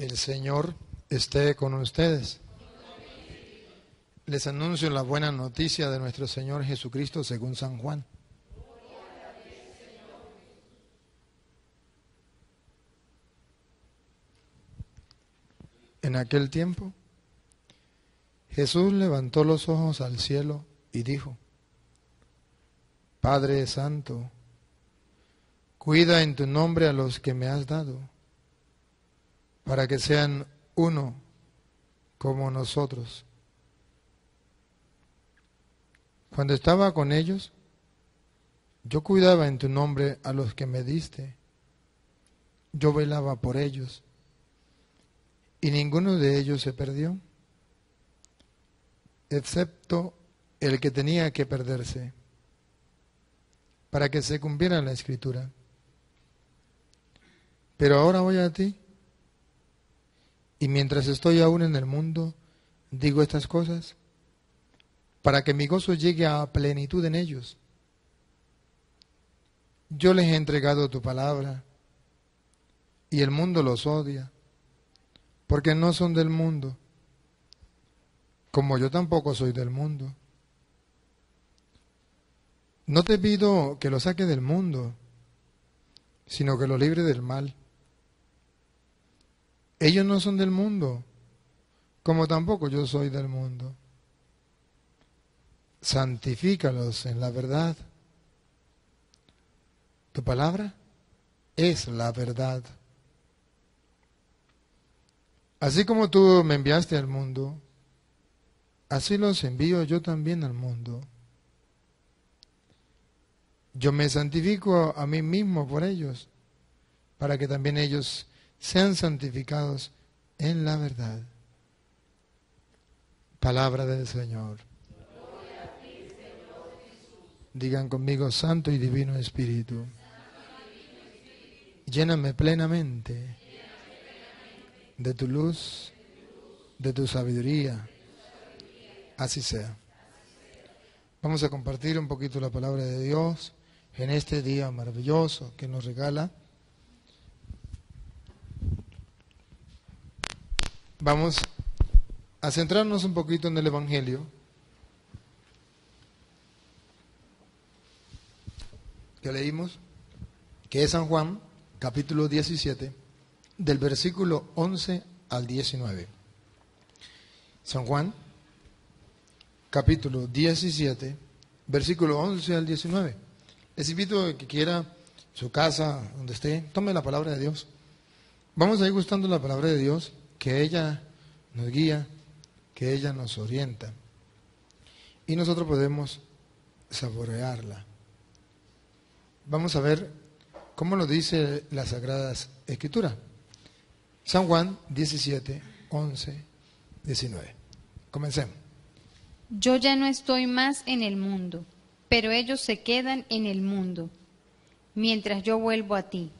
El Señor esté con ustedes. Les anuncio la buena noticia de nuestro Señor Jesucristo según San Juan. En aquel tiempo, Jesús levantó los ojos al cielo y dijo, Padre Santo, cuida en tu nombre a los que me has dado para que sean uno como nosotros. Cuando estaba con ellos, yo cuidaba en tu nombre a los que me diste, yo velaba por ellos, y ninguno de ellos se perdió, excepto el que tenía que perderse, para que se cumpliera la escritura. Pero ahora voy a ti y mientras estoy aún en el mundo, digo estas cosas para que mi gozo llegue a plenitud en ellos. Yo les he entregado tu palabra y el mundo los odia, porque no son del mundo, como yo tampoco soy del mundo. No te pido que los saque del mundo, sino que los libre del mal. Ellos no son del mundo, como tampoco yo soy del mundo. Santifícalos en la verdad. Tu palabra es la verdad. Así como tú me enviaste al mundo, así los envío yo también al mundo. Yo me santifico a mí mismo por ellos, para que también ellos sean santificados en la verdad. Palabra del Señor. Digan conmigo, Santo y Divino Espíritu, lléname plenamente, De, tu luz, de tu sabiduría. Así sea. Vamos a compartir un poquito la palabra de Dios en este día maravilloso que nos regala Vamos a centrarnos un poquito en el Evangelio. que leímos, que es San Juan, capítulo 17, del versículo 11 al 19. San Juan, capítulo 17, versículo 11 al 19. Les invito a que quiera su casa, donde esté, tome la palabra de Dios. Vamos a ir gustando la palabra de Dios que ella nos guía, que ella nos orienta. Y nosotros podemos saborearla. Vamos a ver cómo lo dice la Sagradas Escrituras. San Juan 17, 11, 19. Comencemos. Yo ya no estoy más en el mundo, pero ellos se quedan en el mundo, mientras yo vuelvo a ti.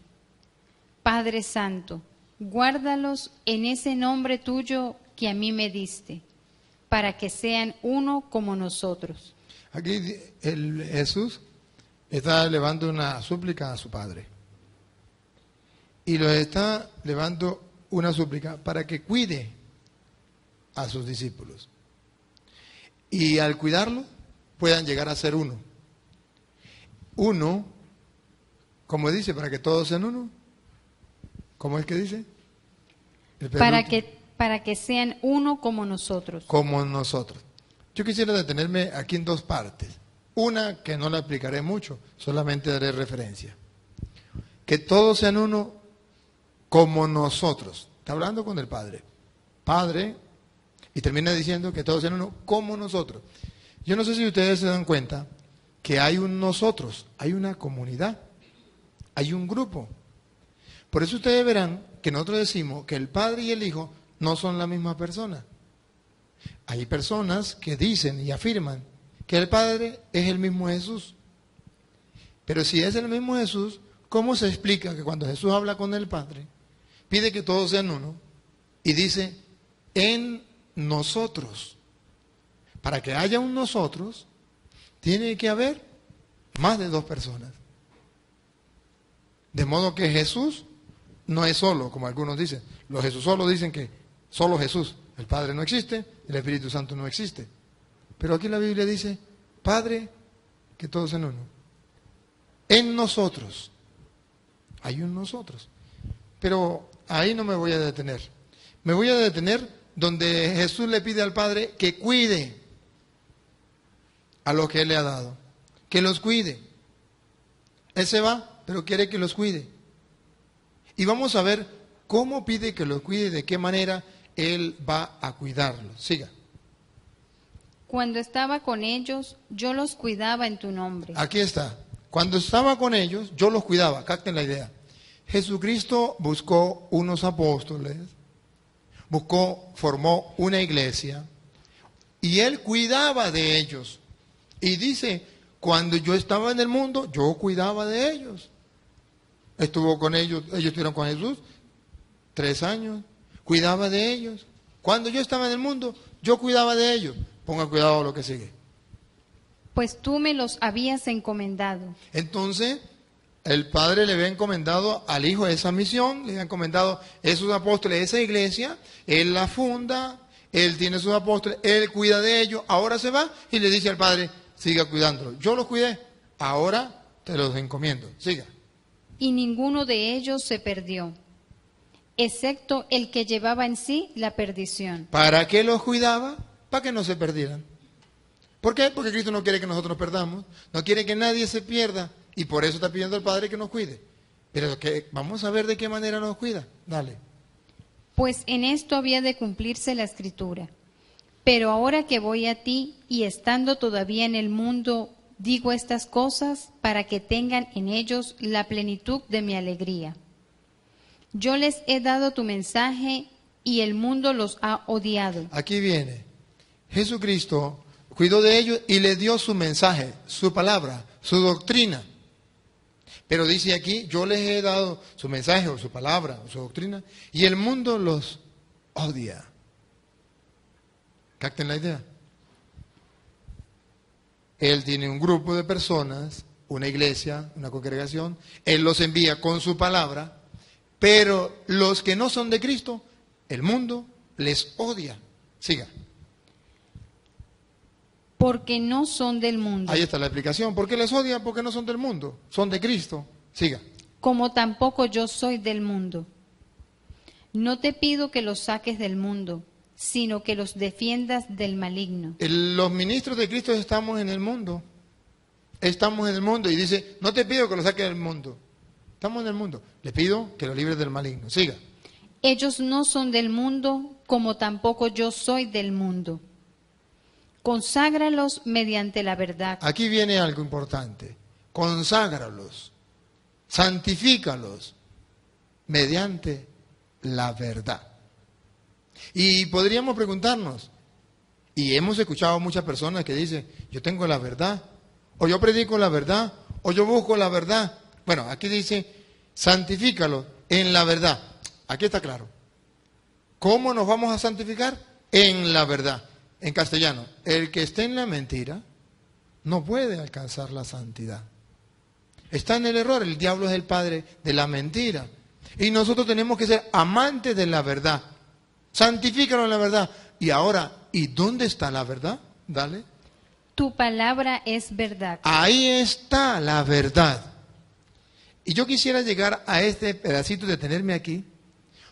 Padre Santo, guárdalos en ese nombre tuyo que a mí me diste, para que sean uno como nosotros. Aquí el Jesús está elevando una súplica a su Padre. Y lo está levando una súplica para que cuide a sus discípulos. Y al cuidarlo, puedan llegar a ser uno. Uno, como dice, para que todos sean uno, ¿Cómo es que dice? Para que, para que sean uno como nosotros. Como nosotros. Yo quisiera detenerme aquí en dos partes. Una que no la explicaré mucho, solamente daré referencia. Que todos sean uno como nosotros. Está hablando con el Padre. Padre, y termina diciendo que todos sean uno como nosotros. Yo no sé si ustedes se dan cuenta que hay un nosotros, hay una comunidad, hay un grupo. Por eso ustedes verán que nosotros decimos que el Padre y el Hijo no son la misma persona. Hay personas que dicen y afirman que el Padre es el mismo Jesús. Pero si es el mismo Jesús, ¿cómo se explica que cuando Jesús habla con el Padre, pide que todos sean uno y dice, en nosotros? Para que haya un nosotros, tiene que haber más de dos personas. De modo que Jesús no es solo, como algunos dicen. Los Jesús solo dicen que solo Jesús. El Padre no existe, el Espíritu Santo no existe. Pero aquí la Biblia dice, Padre, que todos en uno. En nosotros. Hay un nosotros. Pero ahí no me voy a detener. Me voy a detener donde Jesús le pide al Padre que cuide a los que Él le ha dado. Que los cuide. Él se va, pero quiere que los cuide. Y vamos a ver cómo pide que lo cuide y de qué manera Él va a cuidarlo. Siga. Cuando estaba con ellos, yo los cuidaba en tu nombre. Aquí está. Cuando estaba con ellos, yo los cuidaba. Capten la idea. Jesucristo buscó unos apóstoles, buscó, formó una iglesia y él cuidaba de ellos. Y dice, cuando yo estaba en el mundo, yo cuidaba de ellos. Estuvo con ellos, ellos estuvieron con Jesús tres años, cuidaba de ellos. Cuando yo estaba en el mundo, yo cuidaba de ellos. Ponga cuidado lo que sigue. Pues tú me los habías encomendado. Entonces, el Padre le había encomendado al Hijo esa misión, le había encomendado esos apóstoles, esa iglesia, él la funda, él tiene sus apóstoles, él cuida de ellos, ahora se va y le dice al Padre, siga cuidándolo. Yo los cuidé, ahora te los encomiendo, siga y ninguno de ellos se perdió, excepto el que llevaba en sí la perdición. ¿Para qué los cuidaba? Para que no se perdieran. ¿Por qué? Porque Cristo no quiere que nosotros nos perdamos, no quiere que nadie se pierda y por eso está pidiendo al Padre que nos cuide. Pero vamos a ver de qué manera nos cuida. Dale. Pues en esto había de cumplirse la escritura. Pero ahora que voy a ti y estando todavía en el mundo, Digo estas cosas para que tengan en ellos la plenitud de mi alegría. Yo les he dado tu mensaje y el mundo los ha odiado. Aquí viene. Jesucristo cuidó de ellos y les dio su mensaje, su palabra, su doctrina. Pero dice aquí, yo les he dado su mensaje o su palabra o su doctrina y el mundo los odia. ¿Capten la idea? Él tiene un grupo de personas, una iglesia, una congregación, Él los envía con su palabra, pero los que no son de Cristo, el mundo les odia. Siga. Porque no son del mundo. Ahí está la explicación. ¿Por qué les odia? Porque no son del mundo, son de Cristo. Siga. Como tampoco yo soy del mundo. No te pido que los saques del mundo sino que los defiendas del maligno. los ministros de Cristo estamos en el mundo. Estamos en el mundo y dice, no te pido que lo saques del mundo. Estamos en el mundo. Le pido que lo libres del maligno. Siga. Ellos no son del mundo como tampoco yo soy del mundo. Conságralos mediante la verdad. Aquí viene algo importante. Conságralos, santifícalos mediante la verdad. Y podríamos preguntarnos, y hemos escuchado a muchas personas que dicen, yo tengo la verdad, o yo predico la verdad, o yo busco la verdad. Bueno, aquí dice, santifícalo en la verdad. Aquí está claro. ¿Cómo nos vamos a santificar? En la verdad. En castellano, el que esté en la mentira no puede alcanzar la santidad. Está en el error, el diablo es el padre de la mentira. Y nosotros tenemos que ser amantes de la verdad, santifícanos en la verdad. Y ahora, ¿y dónde está la verdad? Dale. Tu palabra es verdad. Ahí está la verdad. Y yo quisiera llegar a este pedacito de tenerme aquí,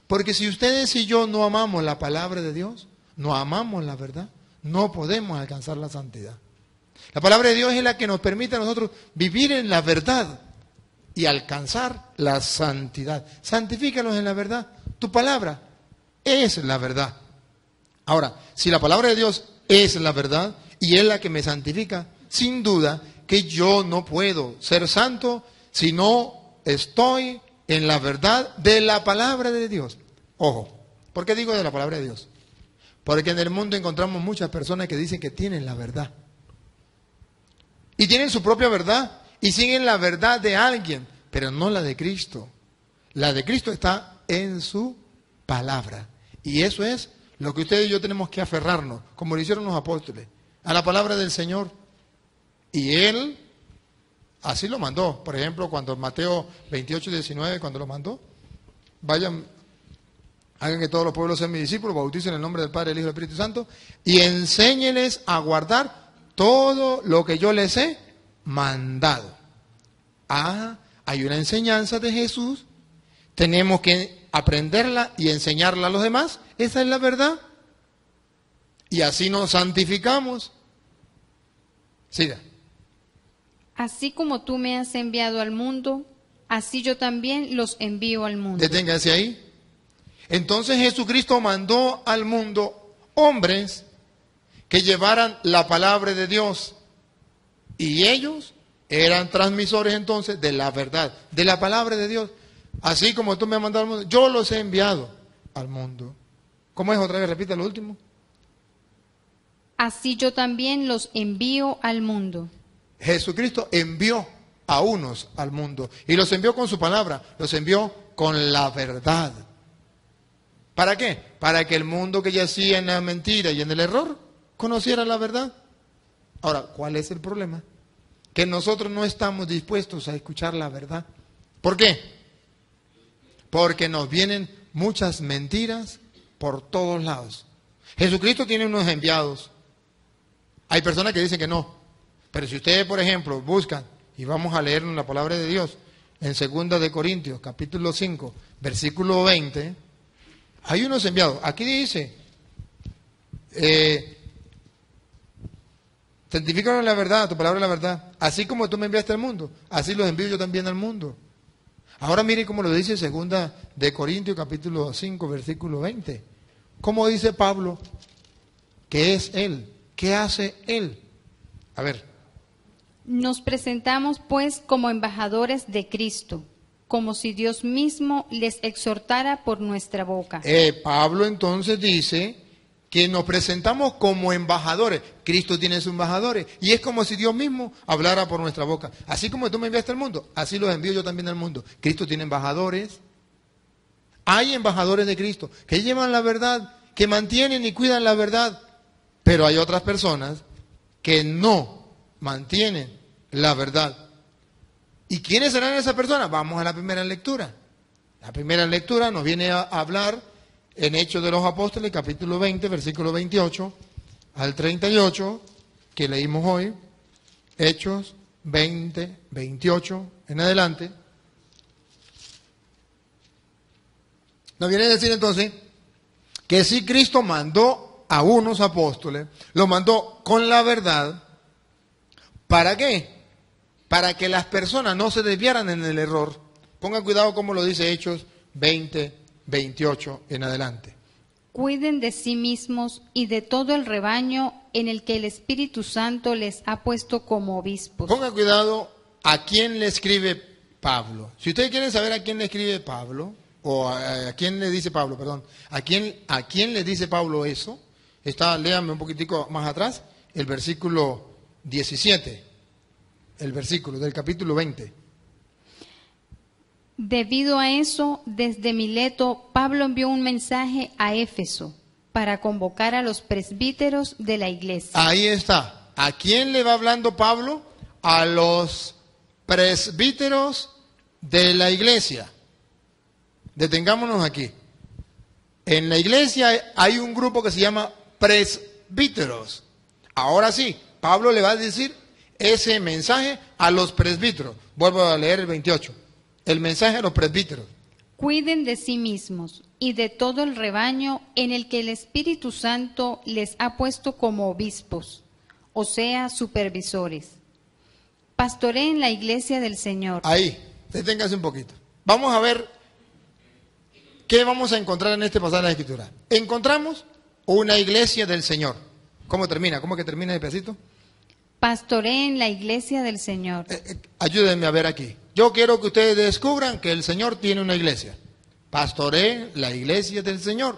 porque si ustedes y yo no amamos la palabra de Dios, no amamos la verdad, no podemos alcanzar la santidad. La palabra de Dios es la que nos permite a nosotros vivir en la verdad y alcanzar la santidad. Santifícanos en la verdad. Tu palabra es la verdad. Ahora, si la palabra de Dios es la verdad y es la que me santifica, sin duda que yo no puedo ser santo si no estoy en la verdad de la palabra de Dios. Ojo, ¿por qué digo de la palabra de Dios? Porque en el mundo encontramos muchas personas que dicen que tienen la verdad. Y tienen su propia verdad y siguen la verdad de alguien, pero no la de Cristo. La de Cristo está en su palabra. Y eso es lo que ustedes y yo tenemos que aferrarnos, como lo hicieron los apóstoles, a la palabra del Señor. Y Él así lo mandó. Por ejemplo, cuando Mateo 28, 19, cuando lo mandó, vayan, hagan que todos los pueblos sean mis discípulos, bauticen en el nombre del Padre, el Hijo y el Espíritu Santo, y enséñeles a guardar todo lo que yo les he mandado. Ah, hay una enseñanza de Jesús. Tenemos que aprenderla y enseñarla a los demás. Esa es la verdad. Y así nos santificamos. Siga. Así como tú me has enviado al mundo, así yo también los envío al mundo. Deténgase ahí. Entonces Jesucristo mandó al mundo hombres que llevaran la palabra de Dios. Y ellos eran transmisores entonces de la verdad, de la palabra de Dios. Así como tú me has mandado al mundo, yo los he enviado al mundo. ¿Cómo es otra vez? Repite lo último. Así yo también los envío al mundo. Jesucristo envió a unos al mundo y los envió con su palabra, los envió con la verdad. ¿Para qué? Para que el mundo que yacía en la mentira y en el error conociera la verdad. Ahora, ¿cuál es el problema? Que nosotros no estamos dispuestos a escuchar la verdad. ¿Por qué? porque nos vienen muchas mentiras por todos lados. Jesucristo tiene unos enviados. Hay personas que dicen que no. Pero si ustedes, por ejemplo, buscan, y vamos a leer la palabra de Dios, en 2 de Corintios, capítulo 5, versículo 20, hay unos enviados. Aquí dice, eh, la verdad, tu palabra es la verdad. Así como tú me enviaste al mundo, así los envío yo también al mundo. Ahora mire cómo lo dice segunda de Corintios capítulo 5 versículo 20. ¿Cómo dice Pablo que es él? ¿Qué hace él? A ver. Nos presentamos pues como embajadores de Cristo, como si Dios mismo les exhortara por nuestra boca. Eh, Pablo entonces dice que nos presentamos como embajadores. Cristo tiene sus embajadores. Y es como si Dios mismo hablara por nuestra boca. Así como tú me enviaste al mundo, así los envío yo también al mundo. Cristo tiene embajadores. Hay embajadores de Cristo que llevan la verdad, que mantienen y cuidan la verdad. Pero hay otras personas que no mantienen la verdad. ¿Y quiénes serán esas personas? Vamos a la primera lectura. La primera lectura nos viene a hablar en Hechos de los Apóstoles, capítulo 20, versículo 28 al 38, que leímos hoy, Hechos 20, 28 en adelante. Nos viene a decir entonces que si Cristo mandó a unos apóstoles, lo mandó con la verdad, ¿para qué? Para que las personas no se desviaran en el error. Pongan cuidado como lo dice Hechos 20, 28 en adelante. Cuiden de sí mismos y de todo el rebaño en el que el Espíritu Santo les ha puesto como obispos. Ponga cuidado a quién le escribe Pablo. Si ustedes quieren saber a quién le escribe Pablo, o a, quién le dice Pablo, perdón, a quién, a quién le dice Pablo eso, está, léanme un poquitico más atrás, el versículo 17, el versículo del capítulo 20. Debido a eso, desde Mileto, Pablo envió un mensaje a Éfeso para convocar a los presbíteros de la iglesia. Ahí está. ¿A quién le va hablando Pablo? A los presbíteros de la iglesia. Detengámonos aquí. En la iglesia hay un grupo que se llama presbíteros. Ahora sí, Pablo le va a decir ese mensaje a los presbíteros. Vuelvo a leer el 28. El mensaje a los presbíteros. Cuiden de sí mismos y de todo el rebaño en el que el Espíritu Santo les ha puesto como obispos, o sea, supervisores. Pastoreen la iglesia del Señor. Ahí, deténgase un poquito. Vamos a ver qué vamos a encontrar en este pasaje de la Escritura. Encontramos una iglesia del Señor. ¿Cómo termina? ¿Cómo que termina el pedacito? Pastoreen la iglesia del Señor. Eh, eh, ayúdenme a ver aquí. Yo quiero que ustedes descubran que el Señor tiene una iglesia. pastoré la iglesia del Señor.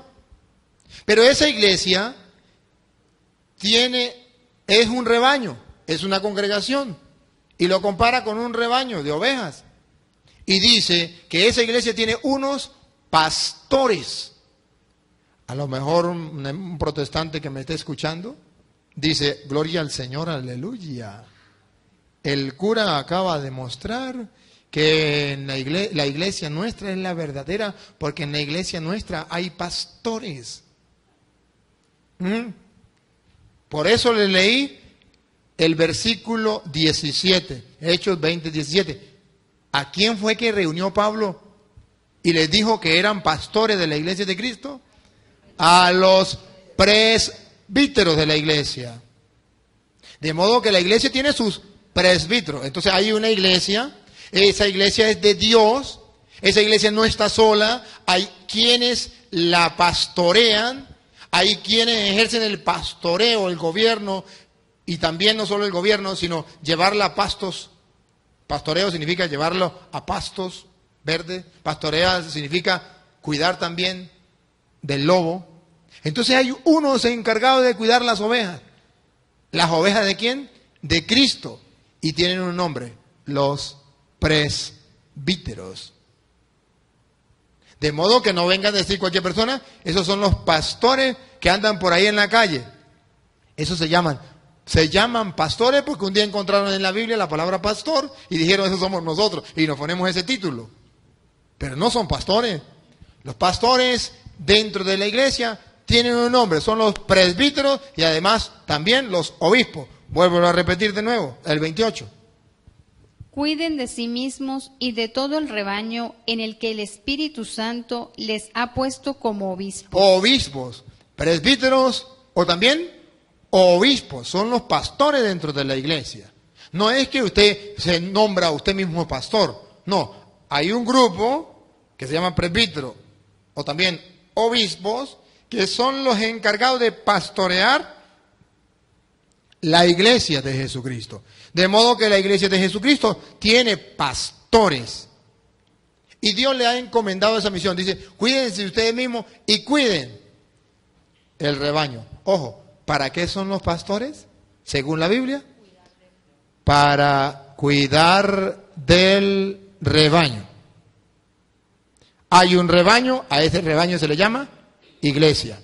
Pero esa iglesia tiene, es un rebaño, es una congregación. Y lo compara con un rebaño de ovejas. Y dice que esa iglesia tiene unos pastores. A lo mejor un protestante que me esté escuchando dice, gloria al Señor, aleluya. El cura acaba de mostrar que en la, iglesia, la iglesia nuestra es la verdadera, porque en la iglesia nuestra hay pastores. ¿Mm? Por eso le leí el versículo 17, Hechos 20, 17. ¿A quién fue que reunió Pablo y les dijo que eran pastores de la iglesia de Cristo? A los presbíteros de la iglesia. De modo que la iglesia tiene sus presbíteros. Entonces hay una iglesia esa iglesia es de Dios, esa iglesia no está sola, hay quienes la pastorean, hay quienes ejercen el pastoreo, el gobierno, y también no solo el gobierno, sino llevarla a pastos. Pastoreo significa llevarlo a pastos verdes, pastorea significa cuidar también del lobo. Entonces hay unos encargados de cuidar las ovejas. ¿Las ovejas de quién? De Cristo. Y tienen un nombre, los presbíteros. De modo que no venga a decir cualquier persona, esos son los pastores que andan por ahí en la calle. Esos se llaman. Se llaman pastores porque un día encontraron en la Biblia la palabra pastor y dijeron, esos somos nosotros. Y nos ponemos ese título. Pero no son pastores. Los pastores dentro de la iglesia tienen un nombre, son los presbíteros y además también los obispos. Vuelvo a repetir de nuevo, el 28 cuiden de sí mismos y de todo el rebaño en el que el Espíritu Santo les ha puesto como obispos. Obispos, presbíteros o también obispos, son los pastores dentro de la iglesia. No es que usted se nombra a usted mismo pastor, no, hay un grupo que se llama presbítero o también obispos que son los encargados de pastorear la iglesia de Jesucristo. De modo que la iglesia de Jesucristo tiene pastores. Y Dios le ha encomendado esa misión. Dice, cuídense ustedes mismos y cuiden el rebaño. Ojo, ¿para qué son los pastores? Según la Biblia. Para cuidar del rebaño. Hay un rebaño, a ese rebaño se le llama iglesia.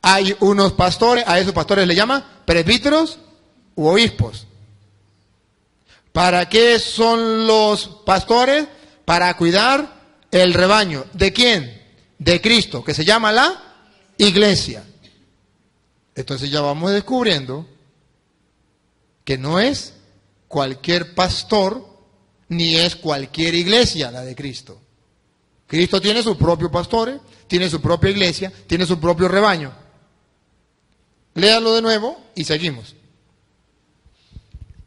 Hay unos pastores, a esos pastores le llama presbíteros u obispos. ¿Para qué son los pastores? Para cuidar el rebaño. ¿De quién? De Cristo, que se llama la iglesia. Entonces ya vamos descubriendo que no es cualquier pastor ni es cualquier iglesia la de Cristo. Cristo tiene sus propios pastores, tiene su propia iglesia, tiene su propio rebaño. Léalo de nuevo y seguimos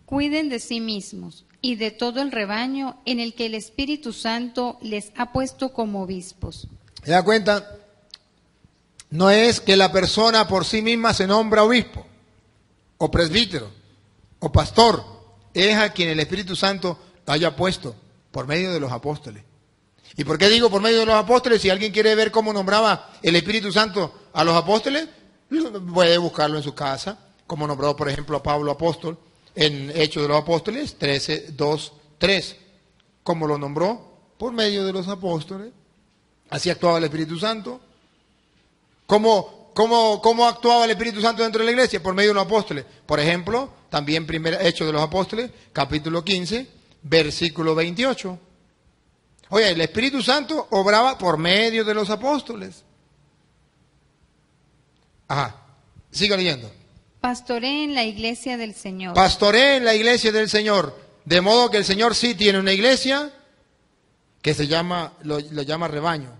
cuiden de sí mismos y de todo el rebaño en el que el Espíritu Santo les ha puesto como obispos. ¿Se da cuenta? No es que la persona por sí misma se nombra obispo, o presbítero, o pastor. Es a quien el Espíritu Santo haya puesto por medio de los apóstoles. ¿Y por qué digo por medio de los apóstoles? Si alguien quiere ver cómo nombraba el Espíritu Santo a los apóstoles, puede buscarlo en su casa, como nombró, por ejemplo, a Pablo apóstol, en Hechos de los Apóstoles 13, 2, 3. Como lo nombró? Por medio de los apóstoles. Así actuaba el Espíritu Santo. ¿Cómo, cómo actuaba el Espíritu Santo dentro de la iglesia? Por medio de los apóstoles. Por ejemplo, también primer Hechos de los Apóstoles, capítulo 15, versículo 28. Oye, el Espíritu Santo obraba por medio de los apóstoles. Ajá, siga leyendo en la iglesia del Señor. en la iglesia del Señor. De modo que el Señor sí tiene una iglesia que se llama, lo, llama rebaño.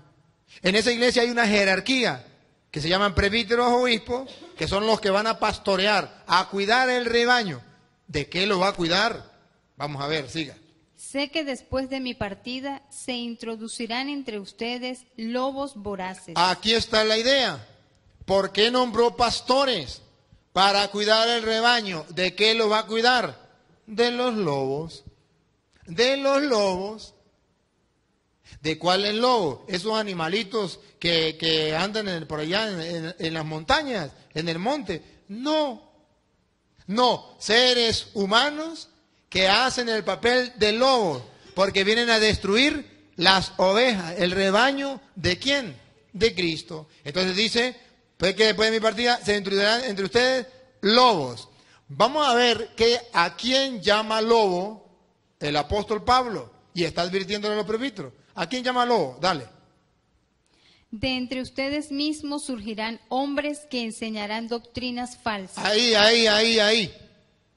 En esa iglesia hay una jerarquía que se llaman prebíteros obispos, que son los que van a pastorear, a cuidar el rebaño. ¿De qué lo va a cuidar? Vamos a ver, siga. Sé que después de mi partida se introducirán entre ustedes lobos voraces. Aquí está la idea. ¿Por qué nombró pastores? para cuidar el rebaño. ¿De qué lo va a cuidar? De los lobos. De los lobos. ¿De cuál el lobo? Esos animalitos que, andan por allá en, las montañas, en el monte. No. No, seres humanos que hacen el papel de lobo, porque vienen a destruir las ovejas, el rebaño de quién? De Cristo. Entonces dice, que después de mi partida se introducirán entre ustedes lobos. Vamos a ver a quién llama lobo el apóstol Pablo y está advirtiéndole a los presbíteros. ¿A quién llama lobo? Dale. De entre ustedes mismos surgirán hombres que enseñarán doctrinas falsas. Ahí, ahí, ahí, ahí.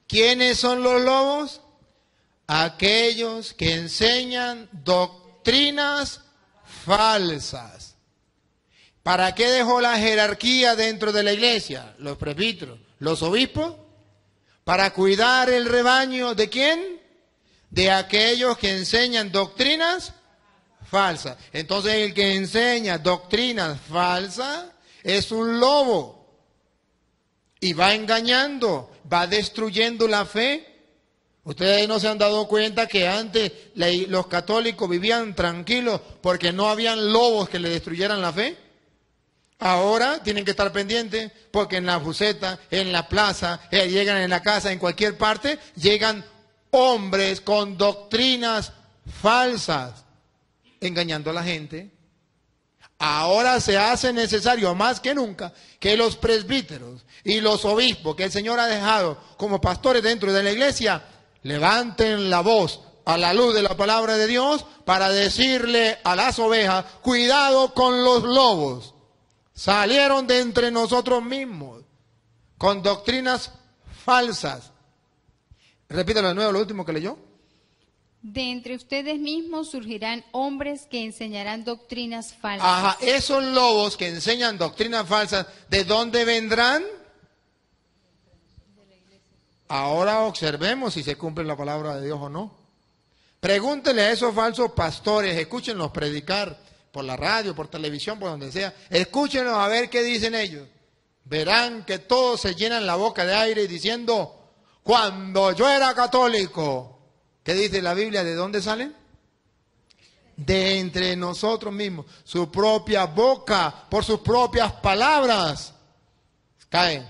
¿Quiénes son los lobos? Aquellos que enseñan doctrinas falsas. ¿Para qué dejó la jerarquía dentro de la iglesia? Los presbíteros, los obispos, para cuidar el rebaño de quién? De aquellos que enseñan doctrinas falsas. Entonces el que enseña doctrinas falsas es un lobo y va engañando, va destruyendo la fe. Ustedes no se han dado cuenta que antes los católicos vivían tranquilos porque no habían lobos que le destruyeran la fe. Ahora tienen que estar pendientes porque en la fuceta, en la plaza, eh, llegan en la casa, en cualquier parte, llegan hombres con doctrinas falsas, engañando a la gente. Ahora se hace necesario, más que nunca, que los presbíteros y los obispos que el Señor ha dejado como pastores dentro de la iglesia levanten la voz a la luz de la palabra de Dios para decirle a las ovejas, cuidado con los lobos. Salieron de entre nosotros mismos con doctrinas falsas. Repítelo de nuevo, lo último que leyó. De entre ustedes mismos surgirán hombres que enseñarán doctrinas falsas. Ajá, esos lobos que enseñan doctrinas falsas, ¿de dónde vendrán? Ahora observemos si se cumple la palabra de Dios o no. Pregúntele a esos falsos pastores, escúchenlos predicar por la radio, por televisión, por donde sea. Escúchenos a ver qué dicen ellos. Verán que todos se llenan la boca de aire diciendo, cuando yo era católico, ¿qué dice la Biblia? ¿De dónde salen? De entre nosotros mismos, su propia boca, por sus propias palabras. Caen.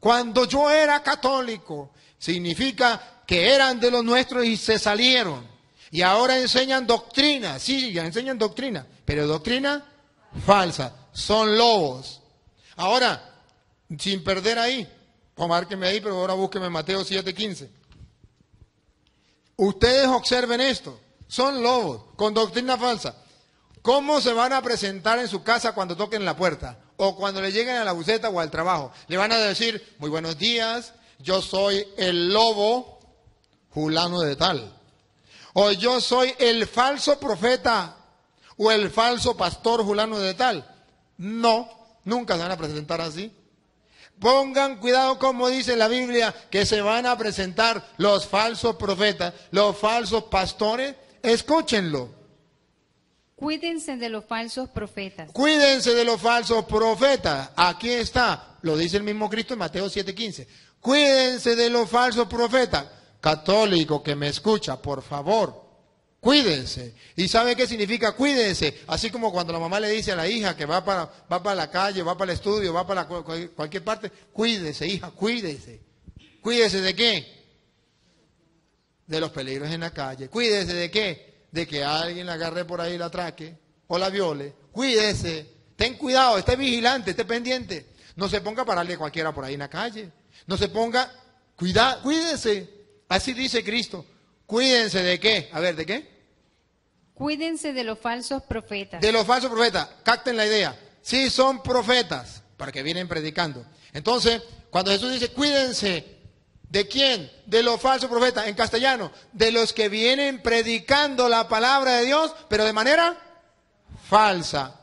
Cuando yo era católico, significa que eran de los nuestros y se salieron. Y ahora enseñan doctrina, sí, ya enseñan doctrina, pero doctrina falsa, son lobos. Ahora, sin perder ahí, o márquenme ahí, pero ahora búsqueme Mateo 7:15. Ustedes observen esto, son lobos, con doctrina falsa. ¿Cómo se van a presentar en su casa cuando toquen la puerta? O cuando le lleguen a la buceta o al trabajo. Le van a decir, muy buenos días, yo soy el lobo Julano de tal. O yo soy el falso profeta o el falso pastor fulano de tal. No, nunca se van a presentar así. Pongan cuidado como dice la Biblia que se van a presentar los falsos profetas, los falsos pastores. Escúchenlo. Cuídense de los falsos profetas. Cuídense de los falsos profetas. Aquí está, lo dice el mismo Cristo en Mateo 7:15. Cuídense de los falsos profetas católico que me escucha, por favor, cuídense. ¿Y sabe qué significa cuídense? Así como cuando la mamá le dice a la hija que va para, va para la calle, va para el estudio, va para cualquier parte, cuídense, hija, cuídense. ¿Cuídense de qué? De los peligros en la calle. ¿Cuídense de qué? De que alguien la agarre por ahí, y la atraque o la viole. Cuídense. Ten cuidado, esté vigilante, esté pendiente. No se ponga a pararle cualquiera por ahí en la calle. No se ponga, cuida, cuídese. Así dice Cristo. Cuídense de qué. A ver, ¿de qué? Cuídense de los falsos profetas. De los falsos profetas. Capten la idea. Sí son profetas, para que vienen predicando. Entonces, cuando Jesús dice, cuídense, ¿de quién? De los falsos profetas, en castellano, de los que vienen predicando la palabra de Dios, pero de manera falsa.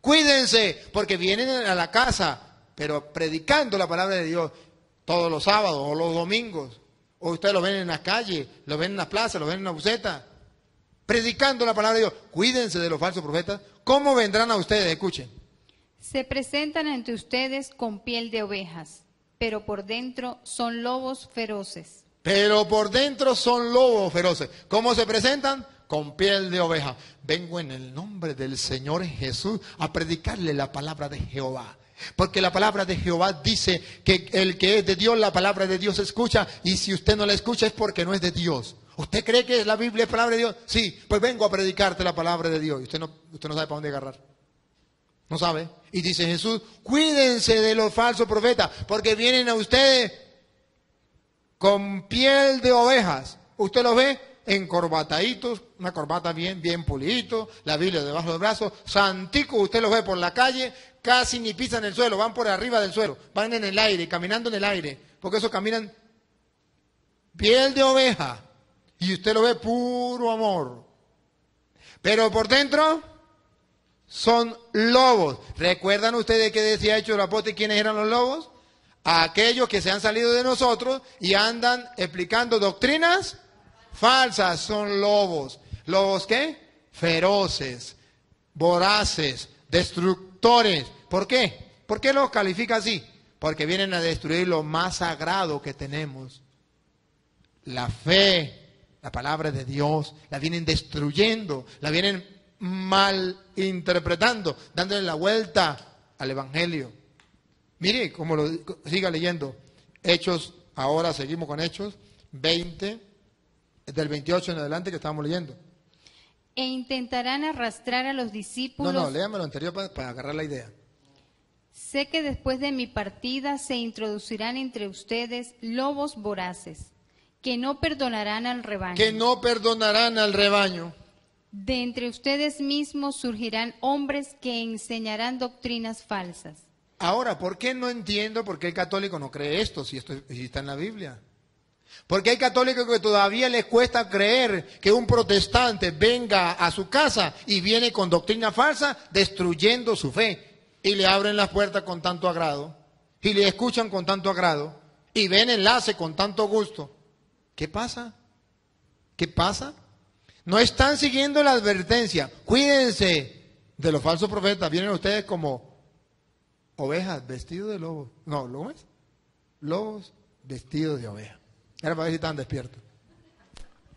Cuídense, porque vienen a la casa, pero predicando la palabra de Dios todos los sábados o los domingos. O ustedes lo ven en las calles, lo ven en las plazas, lo ven en la buseta? predicando la palabra de Dios. Cuídense de los falsos profetas. ¿Cómo vendrán a ustedes? Escuchen. Se presentan ante ustedes con piel de ovejas, pero por dentro son lobos feroces. Pero por dentro son lobos feroces. ¿Cómo se presentan? Con piel de oveja. Vengo en el nombre del Señor Jesús a predicarle la palabra de Jehová. Porque la palabra de Jehová dice que el que es de Dios, la palabra de Dios escucha. Y si usted no la escucha es porque no es de Dios. ¿Usted cree que la Biblia es palabra de Dios? Sí, pues vengo a predicarte la palabra de Dios. Y usted no, usted no sabe para dónde agarrar. No sabe. Y dice Jesús, cuídense de los falsos profetas, porque vienen a ustedes con piel de ovejas. Usted los ve encorbataditos, una corbata bien, bien pulito. la Biblia debajo del brazo, santico, usted los ve por la calle, casi ni pisan el suelo, van por arriba del suelo, van en el aire, caminando en el aire, porque eso caminan piel de oveja y usted lo ve puro amor. Pero por dentro son lobos. ¿Recuerdan ustedes qué decía Hecho el apóstol quiénes eran los lobos? Aquellos que se han salido de nosotros y andan explicando doctrinas falsas son lobos. ¿Lobos qué? Feroces, voraces, destructivos ¿Por qué? ¿Por qué los califica así? Porque vienen a destruir lo más sagrado que tenemos. La fe, la palabra de Dios, la vienen destruyendo, la vienen malinterpretando, dándole la vuelta al Evangelio. Mire, como lo siga leyendo, Hechos, ahora seguimos con Hechos 20, del 28 en adelante que estamos leyendo e intentarán arrastrar a los discípulos. No, no, léame lo anterior para, agarrar la idea. Sé que después de mi partida se introducirán entre ustedes lobos voraces que no perdonarán al rebaño. Que no perdonarán al rebaño. De entre ustedes mismos surgirán hombres que enseñarán doctrinas falsas. Ahora, ¿por qué no entiendo por qué el católico no cree esto si esto si está en la Biblia? Porque hay católicos que todavía les cuesta creer que un protestante venga a su casa y viene con doctrina falsa destruyendo su fe. Y le abren las puertas con tanto agrado. Y le escuchan con tanto agrado. Y ven enlace con tanto gusto. ¿Qué pasa? ¿Qué pasa? No están siguiendo la advertencia. Cuídense de los falsos profetas. Vienen ustedes como ovejas vestidos de lobos. No, lobos. Lobos vestidos de ovejas. Era para ver si estaban despiertos.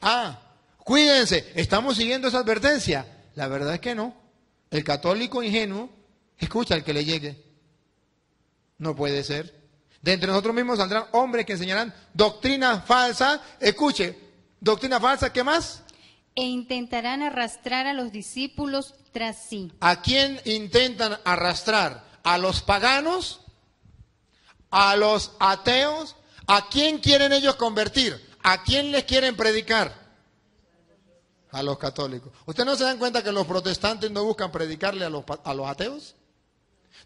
Ah, cuídense, estamos siguiendo esa advertencia. La verdad es que no. El católico ingenuo escucha al que le llegue. No puede ser. De entre nosotros mismos saldrán hombres que enseñarán doctrina falsa. Escuche, doctrina falsa, ¿qué más? E intentarán arrastrar a los discípulos tras sí. ¿A quién intentan arrastrar? ¿A los paganos? ¿A los ateos? ¿A quién quieren ellos convertir? ¿A quién les quieren predicar? A los católicos. ¿Ustedes no se dan cuenta que los protestantes no buscan predicarle a los, a los ateos?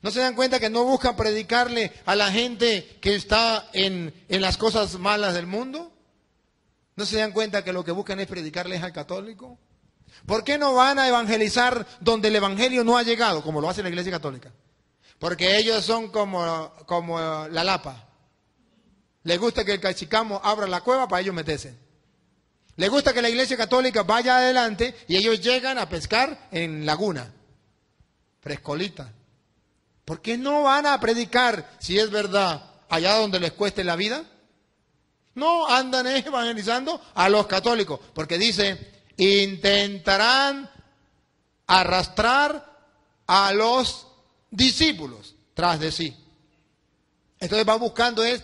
¿No se dan cuenta que no buscan predicarle a la gente que está en, las cosas malas del mundo? ¿No se dan cuenta que lo que buscan es predicarles al católico? ¿Por qué no van a evangelizar donde el evangelio no ha llegado, como lo hace la iglesia católica? Porque ellos son como, como la lapa. Les gusta que el cachicamo abra la cueva para ellos meterse. Les gusta que la iglesia católica vaya adelante y ellos llegan a pescar en laguna, frescolita. ¿Por qué no van a predicar, si es verdad, allá donde les cueste la vida? No andan evangelizando a los católicos, porque dice, intentarán arrastrar a los discípulos tras de sí. Entonces va buscando es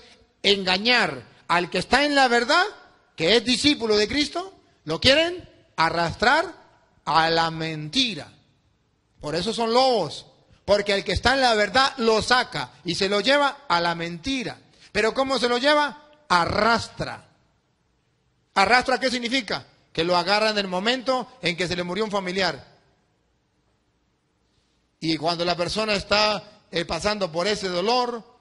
engañar al que está en la verdad, que es discípulo de Cristo, lo quieren arrastrar a la mentira. Por eso son lobos, porque el que está en la verdad lo saca y se lo lleva a la mentira. Pero ¿cómo se lo lleva? Arrastra. ¿Arrastra qué significa? Que lo agarra en el momento en que se le murió un familiar. Y cuando la persona está eh, pasando por ese dolor,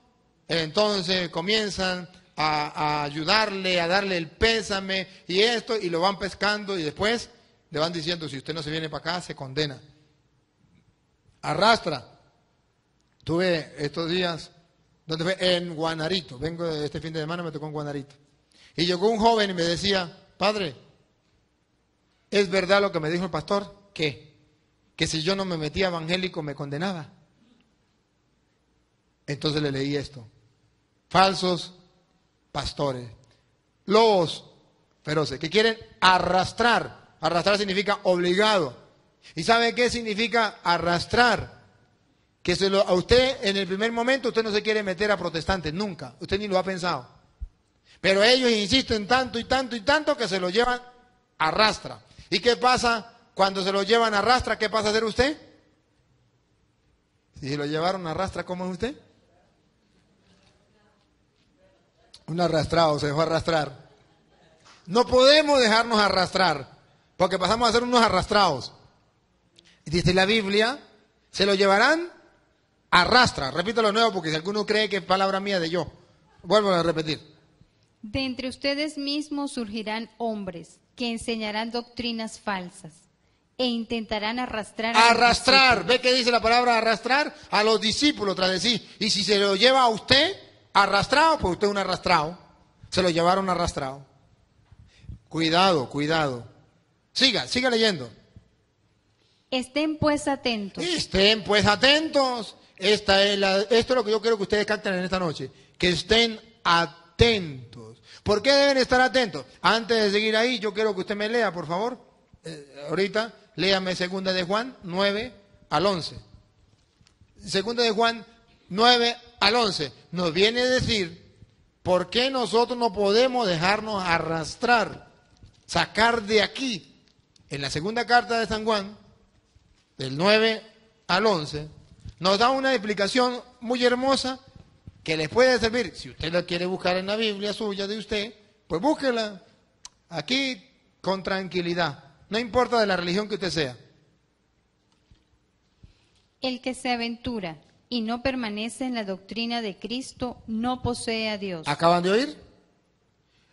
entonces comienzan a, ayudarle, a darle el pésame y esto, y lo van pescando y después le van diciendo, si usted no se viene para acá, se condena. Arrastra. Tuve estos días, ¿dónde fue? En Guanarito. Vengo de este fin de semana, me tocó en Guanarito. Y llegó un joven y me decía, padre, ¿es verdad lo que me dijo el pastor? ¿Qué? Que si yo no me metía evangélico me condenaba. Entonces le leí esto falsos pastores, lobos feroces que quieren arrastrar. Arrastrar significa obligado. ¿Y sabe qué significa arrastrar? Que se lo, a usted en el primer momento usted no se quiere meter a protestantes, nunca. Usted ni lo ha pensado. Pero ellos insisten tanto y tanto y tanto que se lo llevan arrastra. ¿Y qué pasa cuando se lo llevan arrastra? ¿Qué pasa a hacer usted? Si lo llevaron arrastra, ¿cómo es usted? Un arrastrado se dejó arrastrar. No podemos dejarnos arrastrar, porque pasamos a ser unos arrastrados. Dice la Biblia, se lo llevarán, arrastra. lo nuevo, porque si alguno cree que es palabra mía de yo, vuelvo a repetir. De entre ustedes mismos surgirán hombres que enseñarán doctrinas falsas e intentarán arrastrar. A arrastrar, ¿ve que dice la palabra arrastrar? A los discípulos tras de sí. Y si se lo lleva a usted, Arrastrado, pues usted es un arrastrado. Se lo llevaron arrastrado. Cuidado, cuidado. Siga, siga leyendo. Estén pues atentos. Estén pues atentos. Esta es esto es lo que yo quiero que ustedes capten en esta noche. Que estén atentos. ¿Por qué deben estar atentos? Antes de seguir ahí, yo quiero que usted me lea, por favor. Eh, ahorita, léame segunda de Juan 9 al 11. Segunda de Juan 9 al 11, nos viene a decir por qué nosotros no podemos dejarnos arrastrar, sacar de aquí. En la segunda carta de San Juan, del 9 al 11, nos da una explicación muy hermosa que les puede servir. Si usted la quiere buscar en la Biblia suya de usted, pues búsquela aquí con tranquilidad, no importa de la religión que usted sea. El que se aventura y no permanece en la doctrina de Cristo no posee a Dios. ¿Acaban de oír?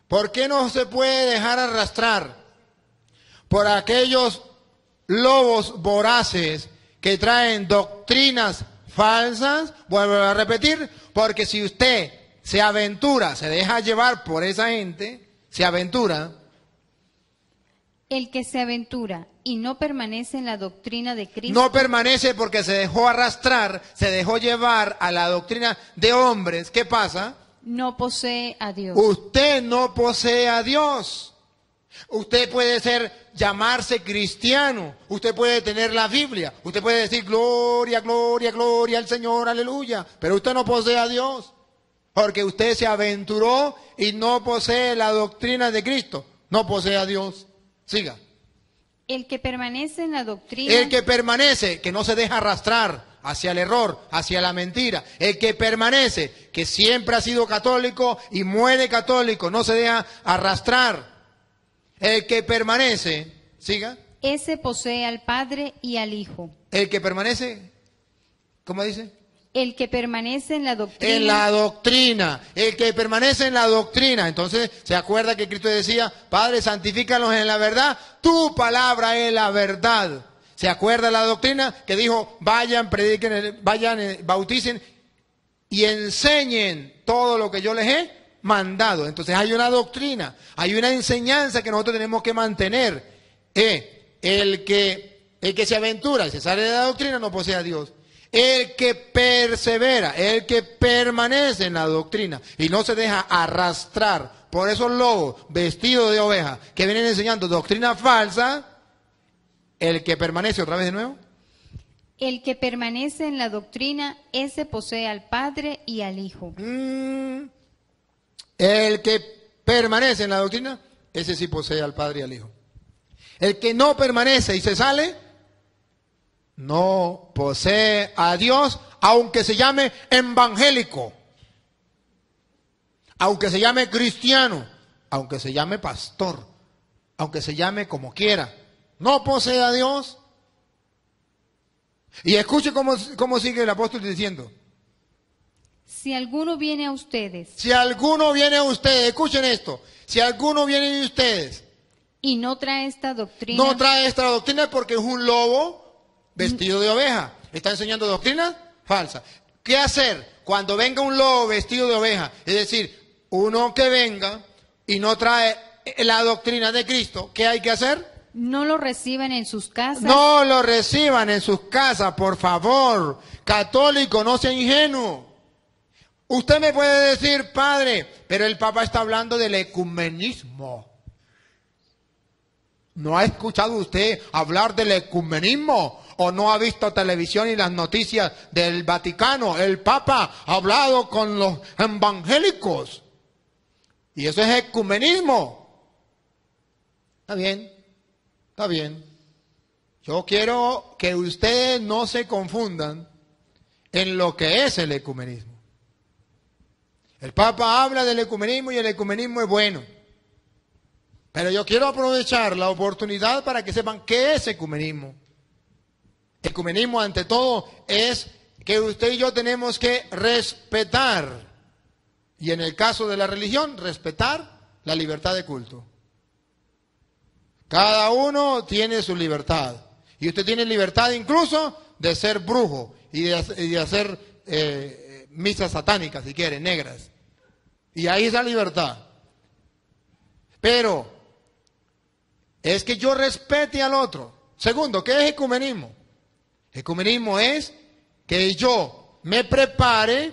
¿Por qué no se puede dejar arrastrar por aquellos lobos voraces que traen doctrinas falsas? Vuelvo a repetir, porque si usted se aventura, se deja llevar por esa gente, se aventura, el que se aventura y no permanece en la doctrina de Cristo. No permanece porque se dejó arrastrar, se dejó llevar a la doctrina de hombres. ¿Qué pasa? No posee a Dios. Usted no posee a Dios. Usted puede ser, llamarse cristiano. Usted puede tener la Biblia. Usted puede decir gloria, gloria, gloria al Señor, aleluya. Pero usted no posee a Dios. Porque usted se aventuró y no posee la doctrina de Cristo. No posee a Dios. Siga. El que permanece en la doctrina. El que permanece, que no se deja arrastrar hacia el error, hacia la mentira. El que permanece, que siempre ha sido católico y muere católico, no se deja arrastrar. El que permanece, siga. Ese posee al Padre y al Hijo. El que permanece, ¿cómo dice? El que permanece en la doctrina. En la doctrina. El que permanece en la doctrina. Entonces, ¿se acuerda que Cristo decía, Padre, santifícalos en la verdad? Tu palabra es la verdad. ¿Se acuerda la doctrina que dijo, vayan, prediquen, vayan, eh, bauticen y enseñen todo lo que yo les he mandado? Entonces hay una doctrina, hay una enseñanza que nosotros tenemos que mantener. Eh, el, que, el que se aventura y se sale de la doctrina no posee a Dios. El que persevera, el que permanece en la doctrina y no se deja arrastrar por esos lobos vestidos de oveja que vienen enseñando doctrina falsa, el que permanece otra vez de nuevo. El que permanece en la doctrina, ese posee al Padre y al Hijo. Mm. el que permanece en la doctrina, ese sí posee al Padre y al Hijo. El que no permanece y se sale, no posee a Dios, aunque se llame evangélico, aunque se llame cristiano, aunque se llame pastor, aunque se llame como quiera, no posee a Dios. Y escuchen cómo, cómo sigue el apóstol diciendo. Si alguno viene a ustedes. Si alguno viene a ustedes, escuchen esto. Si alguno viene de ustedes. Y no trae esta doctrina. No trae esta doctrina porque es un lobo, Vestido de oveja. Está enseñando doctrina? Falsa. ¿Qué hacer cuando venga un lobo vestido de oveja? Es decir, uno que venga y no trae la doctrina de Cristo, ¿qué hay que hacer? No lo reciban en sus casas. No lo reciban en sus casas, por favor. Católico, no sea ingenuo. Usted me puede decir, padre, pero el Papa está hablando del ecumenismo. ¿No ha escuchado usted hablar del ecumenismo? o no ha visto televisión y las noticias del Vaticano. El Papa ha hablado con los evangélicos. Y eso es ecumenismo. Está bien, está bien. Yo quiero que ustedes no se confundan en lo que es el ecumenismo. El Papa habla del ecumenismo y el ecumenismo es bueno. Pero yo quiero aprovechar la oportunidad para que sepan qué es ecumenismo. Ecumenismo, ante todo, es que usted y yo tenemos que respetar, y en el caso de la religión, respetar la libertad de culto. Cada uno tiene su libertad. Y usted tiene libertad incluso de ser brujo y de, hacer eh, misas satánicas, si quiere, negras. Y ahí es la libertad. Pero es que yo respete al otro. Segundo, ¿qué es ecumenismo? Ecumenismo es que yo me prepare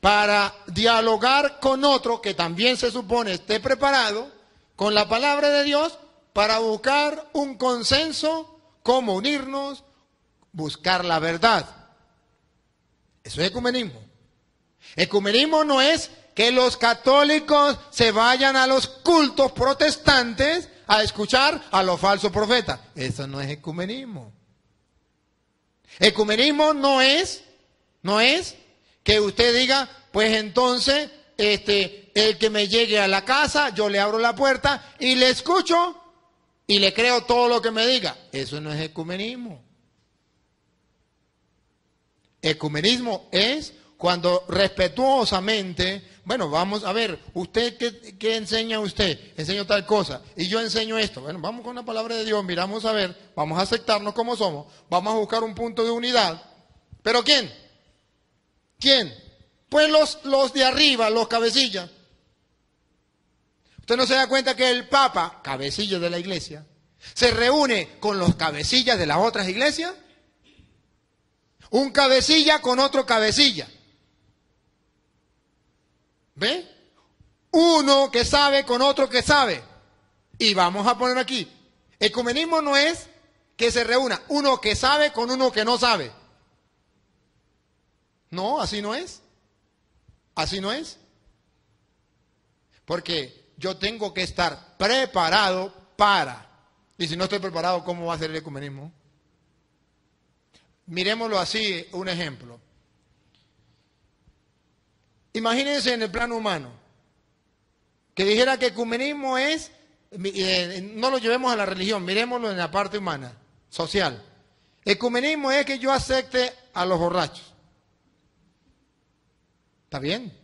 para dialogar con otro que también se supone esté preparado con la palabra de Dios para buscar un consenso, cómo unirnos, buscar la verdad. Eso es ecumenismo. Ecumenismo no es que los católicos se vayan a los cultos protestantes a escuchar a los falsos profetas. Eso no es ecumenismo. Ecumenismo no es, no es que usted diga, pues entonces, este, el que me llegue a la casa, yo le abro la puerta y le escucho y le creo todo lo que me diga. Eso no es ecumenismo. Ecumenismo es cuando respetuosamente bueno, vamos a ver, ¿usted qué, enseña usted? Enseño tal cosa y yo enseño esto. Bueno, vamos con la palabra de Dios, miramos a ver, vamos a aceptarnos como somos, vamos a buscar un punto de unidad. ¿Pero quién? ¿Quién? Pues los, los de arriba, los cabecillas. Usted no se da cuenta que el Papa, cabecilla de la iglesia, se reúne con los cabecillas de las otras iglesias. Un cabecilla con otro cabecilla. ¿Ve? Uno que sabe con otro que sabe. Y vamos a poner aquí. Ecumenismo no es que se reúna uno que sabe con uno que no sabe. No, así no es. Así no es. Porque yo tengo que estar preparado para. Y si no estoy preparado, ¿cómo va a ser el ecumenismo? Miremoslo así, un ejemplo. Imagínense en el plano humano, que dijera que ecumenismo es, eh, no lo llevemos a la religión, miremoslo en la parte humana, social. Ecumenismo es que yo acepte a los borrachos. Está bien,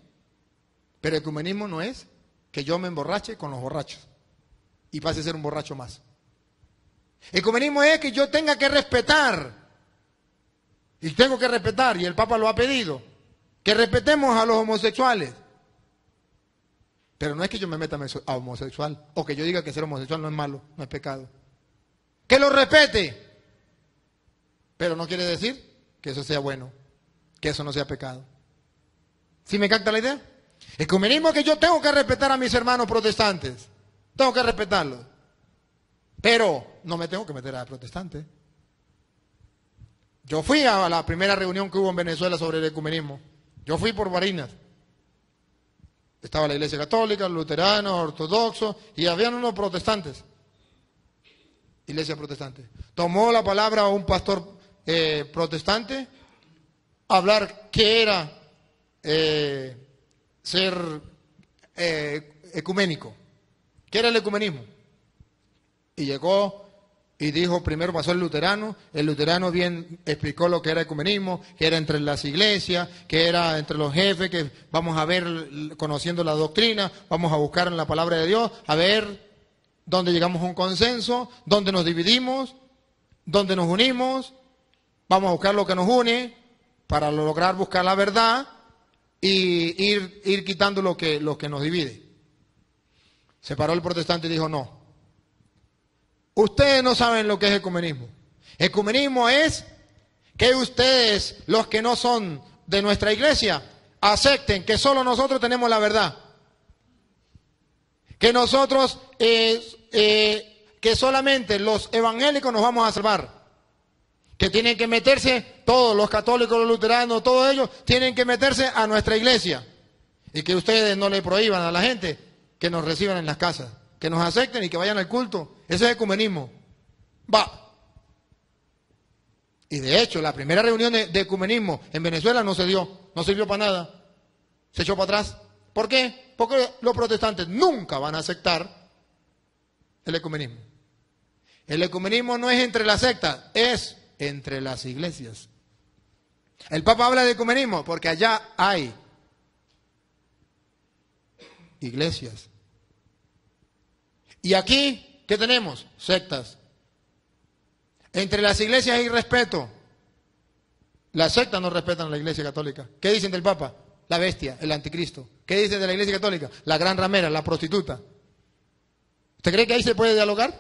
pero ecumenismo no es que yo me emborrache con los borrachos y pase a ser un borracho más. Ecumenismo es que yo tenga que respetar, y tengo que respetar, y el Papa lo ha pedido, que respetemos a los homosexuales. Pero no es que yo me meta a homosexual o que yo diga que ser homosexual no es malo, no es pecado. Que lo respete. Pero no quiere decir que eso sea bueno, que eso no sea pecado. ¿Sí me capta la idea? El es que yo tengo que respetar a mis hermanos protestantes. Tengo que respetarlos. Pero no me tengo que meter a protestantes. Yo fui a la primera reunión que hubo en Venezuela sobre el ecumenismo. Yo fui por Barinas. Estaba la iglesia católica, luterano ortodoxo y habían unos protestantes. Iglesia protestante. Tomó la palabra un pastor eh, protestante a hablar qué era eh, ser eh, ecuménico. ¿Qué era el ecumenismo? Y llegó y dijo, primero pasó el luterano, el luterano bien explicó lo que era ecumenismo, que era entre las iglesias, que era entre los jefes, que vamos a ver, conociendo la doctrina, vamos a buscar en la palabra de Dios, a ver dónde llegamos a un consenso, dónde nos dividimos, dónde nos unimos, vamos a buscar lo que nos une para lograr buscar la verdad y ir, ir quitando lo que, lo que nos divide. Se paró el protestante y dijo, no, Ustedes no saben lo que es ecumenismo. Ecumenismo es que ustedes, los que no son de nuestra iglesia, acepten que solo nosotros tenemos la verdad. Que nosotros, eh, eh, que solamente los evangélicos nos vamos a salvar. Que tienen que meterse todos, los católicos, los luteranos, todos ellos, tienen que meterse a nuestra iglesia. Y que ustedes no le prohíban a la gente que nos reciban en las casas que nos acepten y que vayan al culto. Ese es ecumenismo. Va. Y de hecho, la primera reunión de, ecumenismo en Venezuela no se dio, no sirvió para nada. Se echó para atrás. ¿Por qué? Porque los protestantes nunca van a aceptar el ecumenismo. El ecumenismo no es entre las sectas, es entre las iglesias. El Papa habla de ecumenismo porque allá hay iglesias y aquí, ¿qué tenemos? Sectas. Entre las iglesias hay respeto. Las sectas no respetan a la iglesia católica. ¿Qué dicen del Papa? La bestia, el anticristo. ¿Qué dicen de la iglesia católica? La gran ramera, la prostituta. ¿Usted cree que ahí se puede dialogar?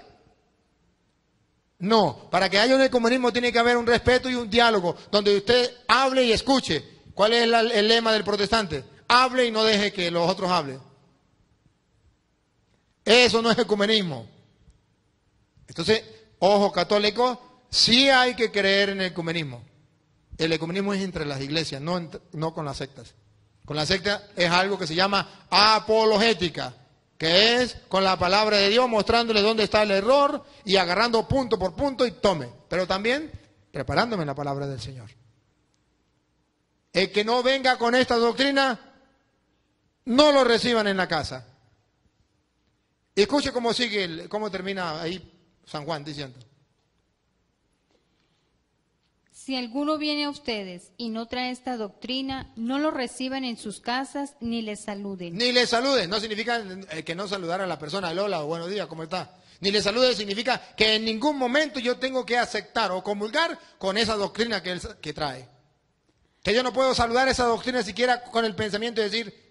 No, para que haya un ecumenismo tiene que haber un respeto y un diálogo, donde usted hable y escuche. ¿Cuál es el lema del protestante? Hable y no deje que los otros hablen. Eso no es ecumenismo. Entonces, ojo católico, sí hay que creer en el ecumenismo. El ecumenismo es entre las iglesias, no, con las sectas. Con la sectas es algo que se llama apologética, que es con la palabra de Dios mostrándole dónde está el error y agarrando punto por punto y tome, pero también preparándome la palabra del Señor. El que no venga con esta doctrina, no lo reciban en la casa escuche cómo sigue, cómo termina ahí San Juan diciendo. Si alguno viene a ustedes y no trae esta doctrina, no lo reciban en sus casas ni les saluden. Ni les saluden, no significa eh, que no saludar a la persona, Lola o buenos días, ¿cómo está? Ni les saluden significa que en ningún momento yo tengo que aceptar o comulgar con esa doctrina que, él, que trae. Que yo no puedo saludar esa doctrina siquiera con el pensamiento de decir,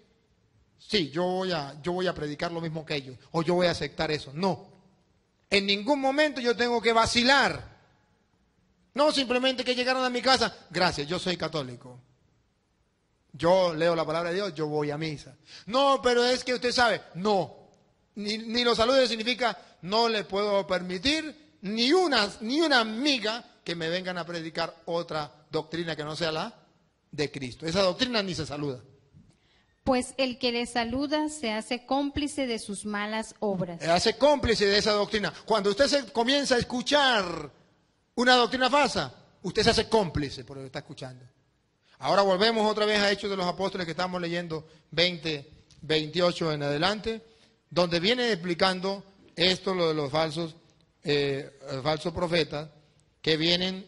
sí, yo voy, a, yo voy a predicar lo mismo que ellos, o yo voy a aceptar eso. No. En ningún momento yo tengo que vacilar. No simplemente que llegaron a mi casa, gracias, yo soy católico. Yo leo la palabra de Dios, yo voy a misa. No, pero es que usted sabe, no. Ni, ni lo salude significa, no le puedo permitir ni una, ni una amiga que me vengan a predicar otra doctrina que no sea la de Cristo. Esa doctrina ni se saluda pues el que le saluda se hace cómplice de sus malas obras. Se hace cómplice de esa doctrina. Cuando usted se comienza a escuchar una doctrina falsa, usted se hace cómplice por lo que está escuchando. Ahora volvemos otra vez a Hechos de los Apóstoles que estamos leyendo 20, 28 en adelante, donde viene explicando esto lo de los falsos, eh, falsos profetas que vienen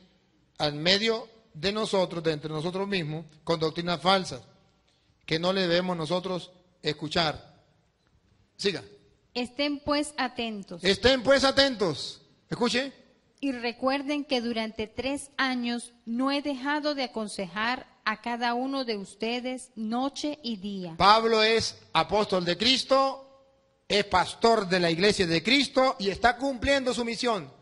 al medio de nosotros, de entre nosotros mismos, con doctrinas falsas que no le debemos nosotros escuchar. Siga. Estén pues atentos. Estén pues atentos. Escuche. Y recuerden que durante tres años no he dejado de aconsejar a cada uno de ustedes noche y día. Pablo es apóstol de Cristo, es pastor de la iglesia de Cristo y está cumpliendo su misión.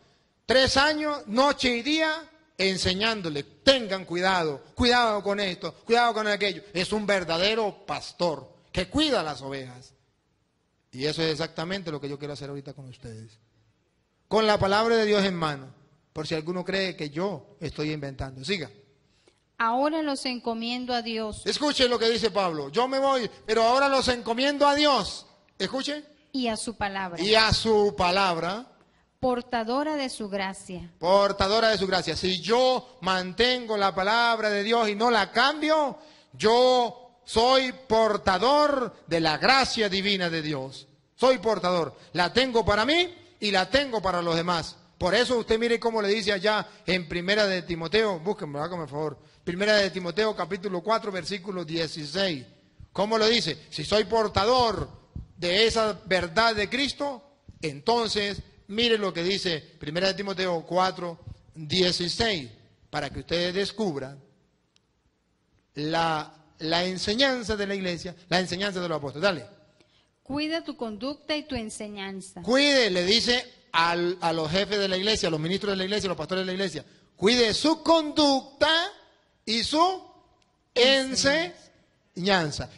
Tres años, noche y día, enseñándole, tengan cuidado, cuidado con esto, cuidado con aquello. Es un verdadero pastor que cuida las ovejas. Y eso es exactamente lo que yo quiero hacer ahorita con ustedes. Con la palabra de Dios en mano, por si alguno cree que yo estoy inventando. Siga. Ahora los encomiendo a Dios. Escuchen lo que dice Pablo. Yo me voy, pero ahora los encomiendo a Dios. Escuchen. Y a su palabra. Y a su palabra portadora de su gracia. Portadora de su gracia. Si yo mantengo la palabra de Dios y no la cambio, yo soy portador de la gracia divina de Dios. Soy portador. La tengo para mí y la tengo para los demás. Por eso usted mire cómo le dice allá en Primera de Timoteo, búsquenme, hágame favor. Primera de Timoteo capítulo 4 versículo 16. ¿Cómo lo dice? Si soy portador de esa verdad de Cristo, entonces Miren lo que dice 1 Timoteo 4, 16, para que ustedes descubran la, la enseñanza de la iglesia, la enseñanza de los apóstoles. Dale. Cuida tu conducta y tu enseñanza. Cuide, le dice a los jefes de la iglesia, a los ministros de la iglesia, a los pastores de la iglesia. Cuide su conducta y su enseñanza.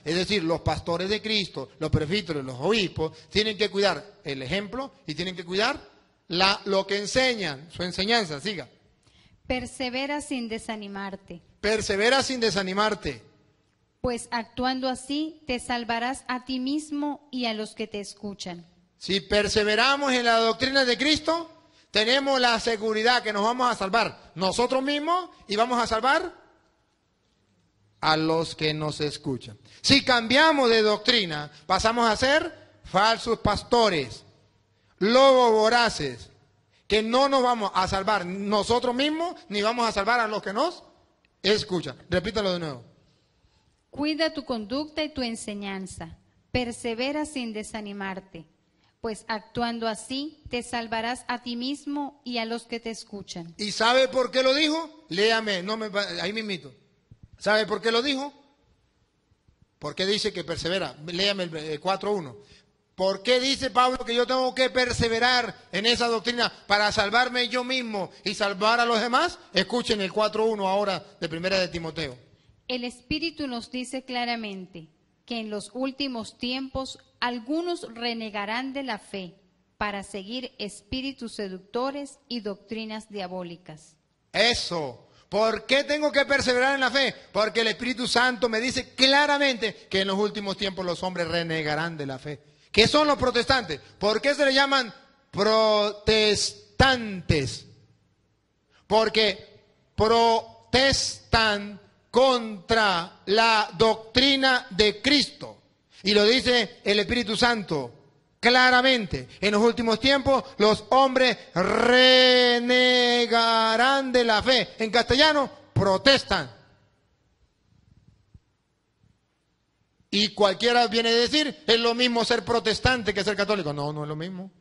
Es decir, los pastores de Cristo, los presbíteros, los obispos, tienen que cuidar el ejemplo y tienen que cuidar lo que enseñan, su enseñanza. Siga. Persevera sin desanimarte. Persevera sin desanimarte. Pues actuando así te salvarás a ti mismo y a los que te escuchan. Si perseveramos en la doctrina de Cristo, tenemos la seguridad que nos vamos a salvar nosotros mismos y vamos a salvar a los que nos escuchan. Si cambiamos de doctrina, pasamos a ser falsos pastores, lobos voraces, que no nos vamos a salvar nosotros mismos ni vamos a salvar a los que nos escuchan. Repítalo de nuevo. Cuida tu conducta y tu enseñanza. Persevera sin desanimarte, pues actuando así te salvarás a ti mismo y a los que te escuchan. ¿Y sabe por qué lo dijo? Léame, no me, ahí me invito. ¿Sabe por qué lo dijo? Porque dice que persevera. Léame el 4.1. Eh, ¿Por qué dice Pablo que yo tengo que perseverar en esa doctrina para salvarme yo mismo y salvar a los demás? Escuchen el 4.1 ahora de primera de Timoteo. El Espíritu nos dice claramente que en los últimos tiempos algunos renegarán de la fe para seguir espíritus seductores y doctrinas diabólicas. Eso, ¿Por qué tengo que perseverar en la fe? Porque el Espíritu Santo me dice claramente que en los últimos tiempos los hombres renegarán de la fe. ¿Qué son los protestantes? ¿Por qué se le llaman protestantes? Porque protestan contra la doctrina de Cristo. Y lo dice el Espíritu Santo claramente. En los últimos tiempos los hombres renegarán de la fe. En castellano, protestan. Y cualquiera viene a decir, es lo mismo ser protestante que ser católico. No, no es lo mismo.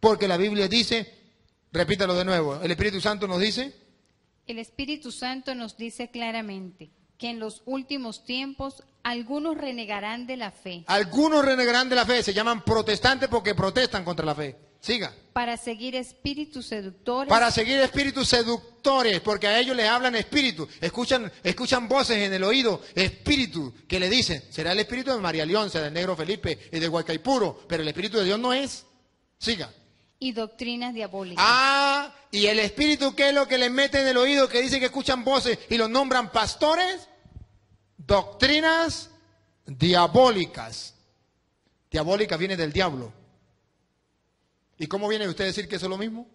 Porque la Biblia dice, repítalo de nuevo, el Espíritu Santo nos dice. El Espíritu Santo nos dice claramente que en los últimos tiempos algunos renegarán de la fe. Algunos renegarán de la fe, se llaman protestantes porque protestan contra la fe. Siga. Para seguir espíritus seductores. Para seguir espíritus seductores, porque a ellos les hablan espíritu. Escuchan, escuchan voces en el oído, espíritu, que le dicen, será el espíritu de María León, será negro Felipe y de Guaycaipuro, pero el espíritu de Dios no es. Siga. Y doctrinas diabólicas. Ah, y el espíritu que es lo que le mete en el oído, que dice que escuchan voces y los nombran pastores, doctrinas diabólicas. Diabólica viene del diablo. ¿Y cómo viene usted a decir que eso es lo mismo?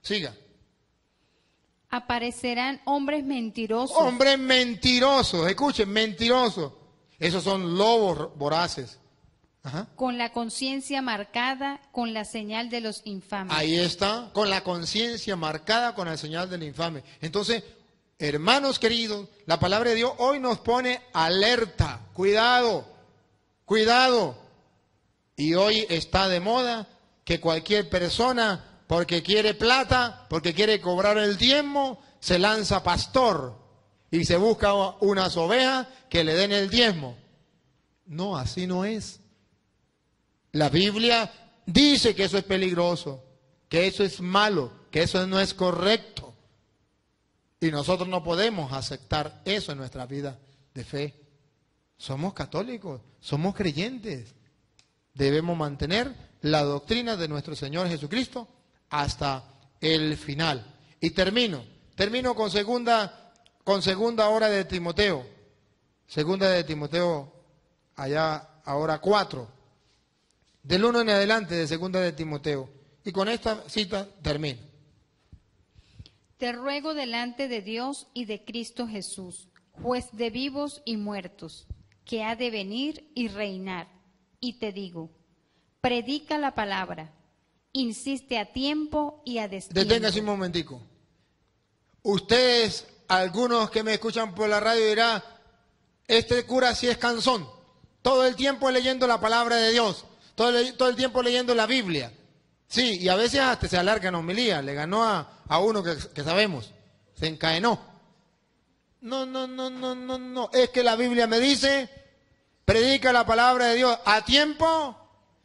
Siga. Aparecerán hombres mentirosos. Hombres mentirosos, escuchen, mentirosos. Esos son lobos voraces. Con la conciencia marcada con la señal de los infames. Ahí está, con la conciencia marcada con la señal del infame. Entonces, hermanos queridos, la palabra de Dios hoy nos pone alerta, cuidado, cuidado. Y hoy está de moda que cualquier persona, porque quiere plata, porque quiere cobrar el diezmo, se lanza pastor y se busca unas ovejas que le den el diezmo. No, así no es. La Biblia dice que eso es peligroso, que eso es malo, que eso no es correcto. Y nosotros no podemos aceptar eso en nuestra vida de fe. Somos católicos, somos creyentes. Debemos mantener la doctrina de nuestro Señor Jesucristo hasta el final. Y termino, termino con segunda, con segunda hora de Timoteo. Segunda de Timoteo, allá ahora cuatro del 1 en adelante de segunda de Timoteo. Y con esta cita termino. Te ruego delante de Dios y de Cristo Jesús, juez de vivos y muertos, que ha de venir y reinar. Y te digo, predica la palabra, insiste a tiempo y a destino. Deténgase un momentico. Ustedes, algunos que me escuchan por la radio dirán, este cura sí es canzón, todo el tiempo leyendo la palabra de Dios todo el, tiempo leyendo la Biblia. Sí, y a veces hasta se en homilía. le ganó a, uno que, que, sabemos, se encadenó. No, no, no, no, no, no, es que la Biblia me dice, predica la palabra de Dios a tiempo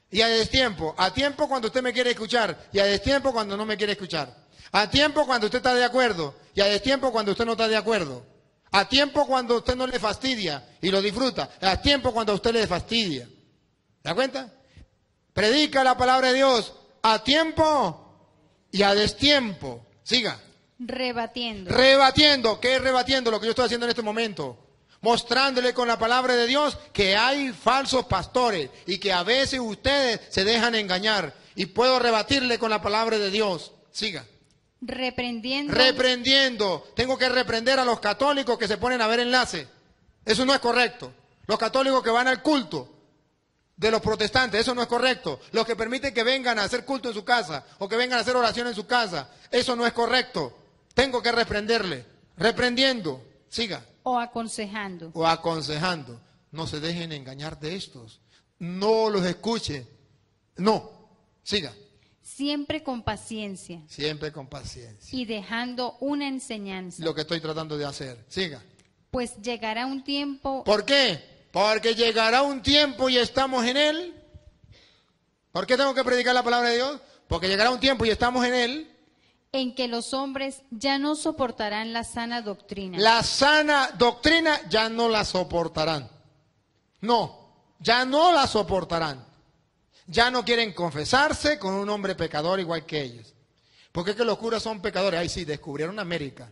y a destiempo, a tiempo cuando usted me quiere escuchar y a destiempo cuando no me quiere escuchar, a tiempo cuando usted está de acuerdo y a destiempo cuando usted no está de acuerdo, a tiempo cuando usted no le fastidia y lo disfruta, a tiempo cuando usted le fastidia. ¿Se da cuenta? predica la palabra de Dios a tiempo y a destiempo. Siga. Rebatiendo. Rebatiendo. ¿Qué es rebatiendo? Lo que yo estoy haciendo en este momento. Mostrándole con la palabra de Dios que hay falsos pastores y que a veces ustedes se dejan engañar. Y puedo rebatirle con la palabra de Dios. Siga. Reprendiendo. Reprendiendo. Tengo que reprender a los católicos que se ponen a ver enlace. Eso no es correcto. Los católicos que van al culto de los protestantes. Eso no es correcto. Los que permiten que vengan a hacer culto en su casa o que vengan a hacer oración en su casa. Eso no es correcto. Tengo que reprenderle. Reprendiendo. Siga. O aconsejando. O aconsejando. No se dejen engañar de estos. No los escuche. No. Siga. Siempre con paciencia. Siempre con paciencia. Y dejando una enseñanza. Lo que estoy tratando de hacer. Siga. Pues llegará un tiempo. ¿Por qué? Porque llegará un tiempo y estamos en Él. ¿Por qué tengo que predicar la palabra de Dios? Porque llegará un tiempo y estamos en Él. En que los hombres ya no soportarán la sana doctrina. La sana doctrina ya no la soportarán. No, ya no la soportarán. Ya no quieren confesarse con un hombre pecador igual que ellos. Porque es que los curas son pecadores. Ahí sí, descubrieron América.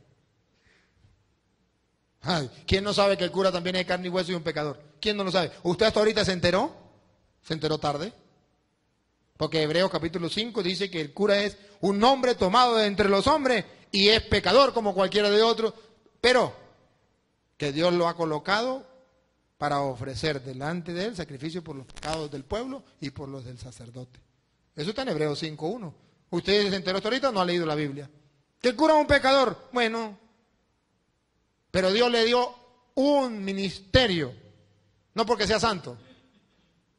¿quién no sabe que el cura también es carne y hueso y un pecador? ¿Quién no lo sabe? ¿Usted hasta ahorita se enteró? ¿Se enteró tarde? Porque Hebreos capítulo 5 dice que el cura es un hombre tomado entre los hombres y es pecador como cualquiera de otros, pero que Dios lo ha colocado para ofrecer delante de él sacrificio por los pecados del pueblo y por los del sacerdote. Eso está en Hebreos 5.1. ¿Usted se enteró hasta ahorita, no ha leído la Biblia. ¿Que el cura es un pecador? Bueno, pero Dios le dio un ministerio no porque sea santo,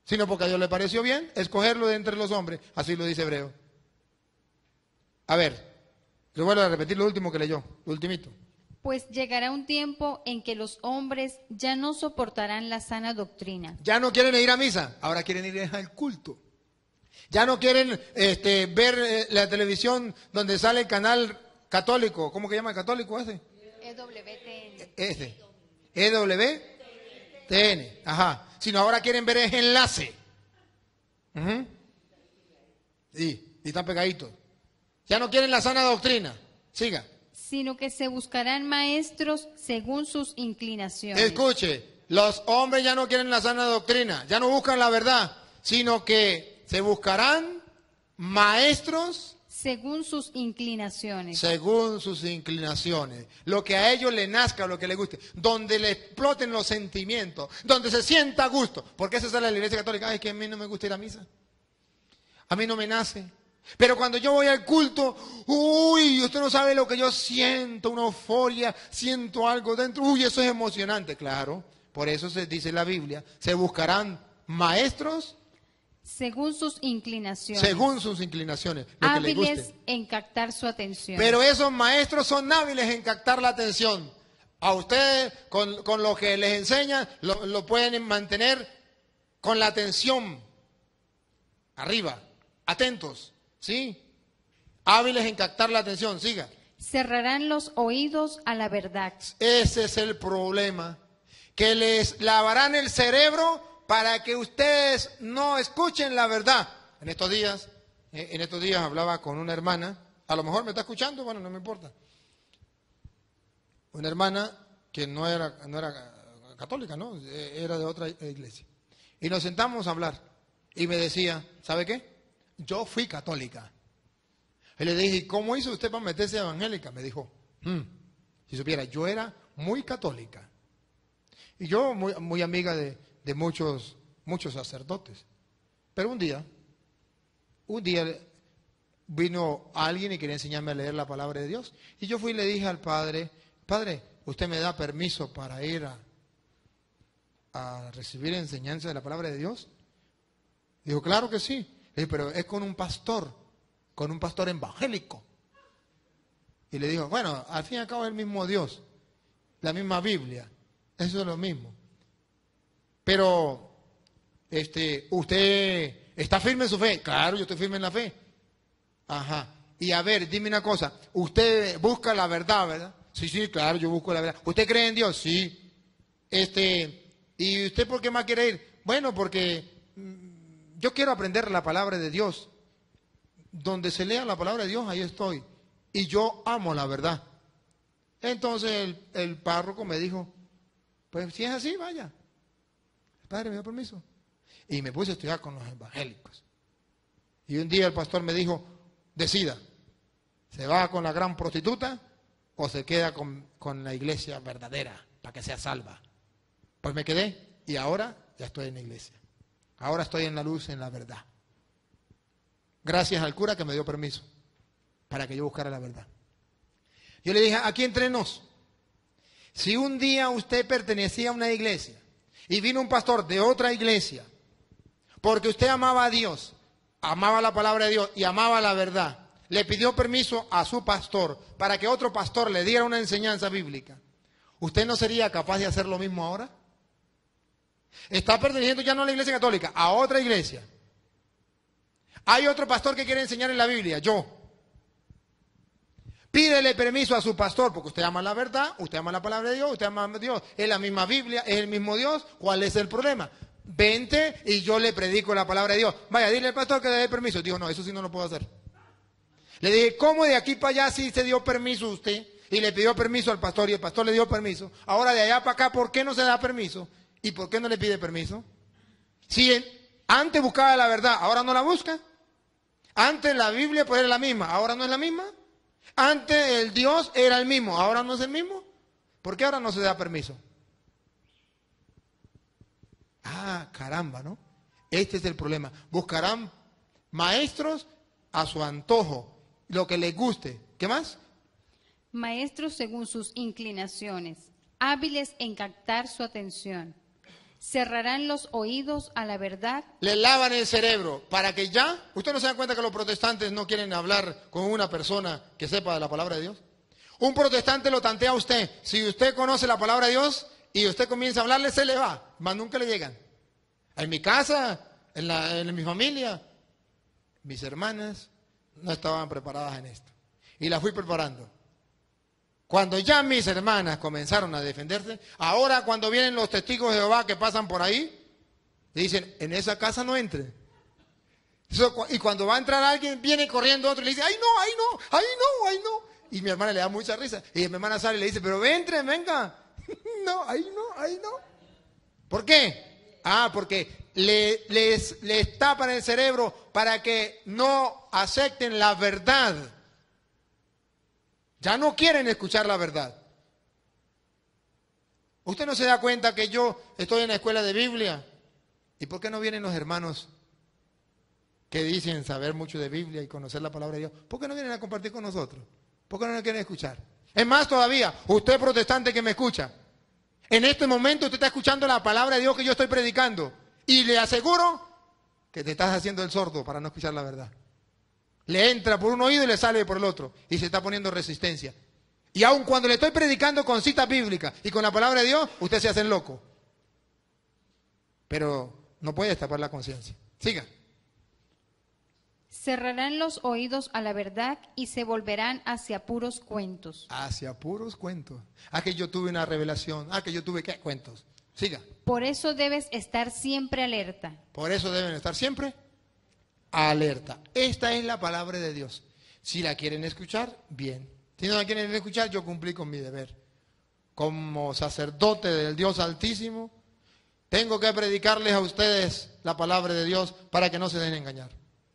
sino porque a Dios le pareció bien escogerlo de entre los hombres. Así lo dice Hebreo. A ver, le vuelvo a repetir lo último que leyó, lo ultimito. Pues llegará un tiempo en que los hombres ya no soportarán la sana doctrina. Ya no quieren ir a misa, ahora quieren ir al culto. Ya no quieren este, ver eh, la televisión donde sale el canal católico. ¿Cómo que llama el católico ese? EWTN. EW. TN, ajá. Sino ahora quieren ver ese enlace. Sí, y están pegaditos. Ya no quieren la sana doctrina. Siga. Sino que se buscarán maestros según sus inclinaciones. Escuche, los hombres ya no quieren la sana doctrina, ya no buscan la verdad, sino que se buscarán maestros según sus inclinaciones. Según sus inclinaciones. Lo que a ellos le nazca, lo que les guste. Donde le exploten los sentimientos. Donde se sienta a gusto. Porque eso sale la iglesia católica. es que a mí no me gusta ir a misa. A mí no me nace. Pero cuando yo voy al culto, uy, usted no sabe lo que yo siento, una euforia, siento algo dentro, uy, eso es emocionante, claro. Por eso se dice en la Biblia, se buscarán maestros según sus inclinaciones. Según sus inclinaciones. hábiles en captar su atención. Pero esos maestros son hábiles en captar la atención. A ustedes, con, lo que les enseñan, lo, lo pueden mantener con la atención arriba, atentos, ¿sí? Hábiles en captar la atención, siga. Cerrarán los oídos a la verdad. Ese es el problema, que les lavarán el cerebro para que ustedes no escuchen la verdad. En estos días, eh, en estos días hablaba con una hermana, a lo mejor me está escuchando, bueno, no me importa. Una hermana que no era, no era católica, ¿no? Eh, era de otra iglesia. Y nos sentamos a hablar. Y me decía, ¿sabe qué? Yo fui católica. Y le dije, ¿cómo hizo usted para meterse evangélica? Me dijo, hmm, si supiera, yo era muy católica. Y yo, muy, muy amiga de, de muchos, muchos sacerdotes. Pero un día, un día vino alguien y quería enseñarme a leer la palabra de Dios. Y yo fui y le dije al padre, padre, ¿usted me da permiso para ir a, recibir enseñanza de la palabra de Dios? Dijo, claro que sí. pero es con un pastor, con un pastor evangélico. Y le dijo, bueno, al fin y al cabo es el mismo Dios, la misma Biblia, eso es lo mismo. Pero, este, usted está firme en su fe. Claro, yo estoy firme en la fe. Ajá. Y a ver, dime una cosa. Usted busca la verdad, ¿verdad? Sí, sí, claro, yo busco la verdad. ¿Usted cree en Dios? Sí. Este, ¿y usted por qué más quiere ir? Bueno, porque mm, yo quiero aprender la palabra de Dios. Donde se lea la palabra de Dios, ahí estoy. Y yo amo la verdad. Entonces el, el párroco me dijo, pues si es así, vaya. Padre, ¿me dio permiso? Y me puse a estudiar con los evangélicos. Y un día el pastor me dijo, decida, ¿se va con la gran prostituta o se queda con, con la iglesia verdadera para que sea salva? Pues me quedé y ahora ya estoy en la iglesia. Ahora estoy en la luz, en la verdad. Gracias al cura que me dio permiso para que yo buscara la verdad. Yo le dije, aquí entrenos. Si un día usted pertenecía a una iglesia y vino un pastor de otra iglesia, porque usted amaba a Dios, amaba la palabra de Dios y amaba la verdad, le pidió permiso a su pastor para que otro pastor le diera una enseñanza bíblica, ¿usted no sería capaz de hacer lo mismo ahora? Está perteneciendo ya no a la iglesia católica, a otra iglesia. Hay otro pastor que quiere enseñar en la Biblia, yo. Pídele permiso a su pastor, porque usted ama la verdad, usted ama la palabra de Dios, usted ama a Dios, es la misma Biblia, es el mismo Dios, ¿cuál es el problema? Vente y yo le predico la palabra de Dios. Vaya, dile al pastor que le dé permiso. Dijo, no, eso sí no lo puedo hacer. Le dije, ¿cómo de aquí para allá sí se dio permiso usted? Y le pidió permiso al pastor y el pastor le dio permiso. Ahora de allá para acá, ¿por qué no se da permiso? ¿Y por qué no le pide permiso? Si antes buscaba la verdad, ahora no la busca. Antes la Biblia pues era la misma, ahora no es la misma. Antes el Dios era el mismo, ahora no es el mismo. ¿Por qué ahora no se da permiso? Ah, caramba, ¿no? Este es el problema. Buscarán maestros a su antojo, lo que les guste. ¿Qué más? Maestros según sus inclinaciones, hábiles en captar su atención cerrarán los oídos a la verdad. Le lavan el cerebro para que ya, ¿usted no se da cuenta que los protestantes no quieren hablar con una persona que sepa de la palabra de Dios? Un protestante lo tantea a usted. Si usted conoce la palabra de Dios y usted comienza a hablarle, se le va, más nunca le llegan. En mi casa, en, en mi familia, mis hermanas no estaban preparadas en esto. Y las fui preparando. Cuando ya mis hermanas comenzaron a defenderse, ahora cuando vienen los testigos de Jehová que pasan por ahí, le dicen, en esa casa no entre. y cuando va a entrar alguien, viene corriendo otro y le dice, ay no, ay no, ay no, ay no. Y mi hermana le da mucha risa. Y mi hermana sale y le dice, pero entre, venga. no, ahí no, ahí no. ¿Por qué? Ah, porque le, les, les tapan el cerebro para que no acepten la verdad ya no quieren escuchar la verdad. Usted no se da cuenta que yo estoy en la escuela de Biblia. ¿Y por qué no vienen los hermanos que dicen saber mucho de Biblia y conocer la palabra de Dios? ¿Por qué no vienen a compartir con nosotros? ¿Por qué no nos quieren escuchar? Es más todavía, usted protestante que me escucha, en este momento usted está escuchando la palabra de Dios que yo estoy predicando y le aseguro que te estás haciendo el sordo para no escuchar la verdad. Le entra por un oído y le sale por el otro. Y se está poniendo resistencia. Y aun cuando le estoy predicando con cita bíblica y con la palabra de Dios, usted se hace loco. Pero no puede tapar la conciencia. Siga. Cerrarán los oídos a la verdad y se volverán hacia puros cuentos. Hacia puros cuentos. Ah, que yo tuve una revelación. Ah, que yo tuve qué cuentos. Siga. Por eso debes estar siempre alerta. Por eso deben estar siempre alerta. Esta es la palabra de Dios. Si la quieren escuchar, bien. Si no la quieren escuchar, yo cumplí con mi deber. Como sacerdote del Dios Altísimo, tengo que predicarles a ustedes la palabra de Dios para que no se den engañar.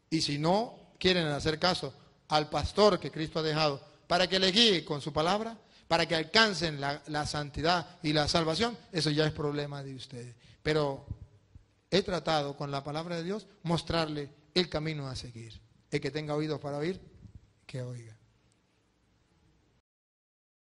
Y si no quieren hacer caso al pastor que Cristo ha dejado, para que le guíe con su palabra, para que alcancen la, la santidad y la salvación, eso ya es problema de ustedes. Pero he tratado con la palabra de Dios mostrarle el camino a seguir. El que tenga oídos para oír, que oiga.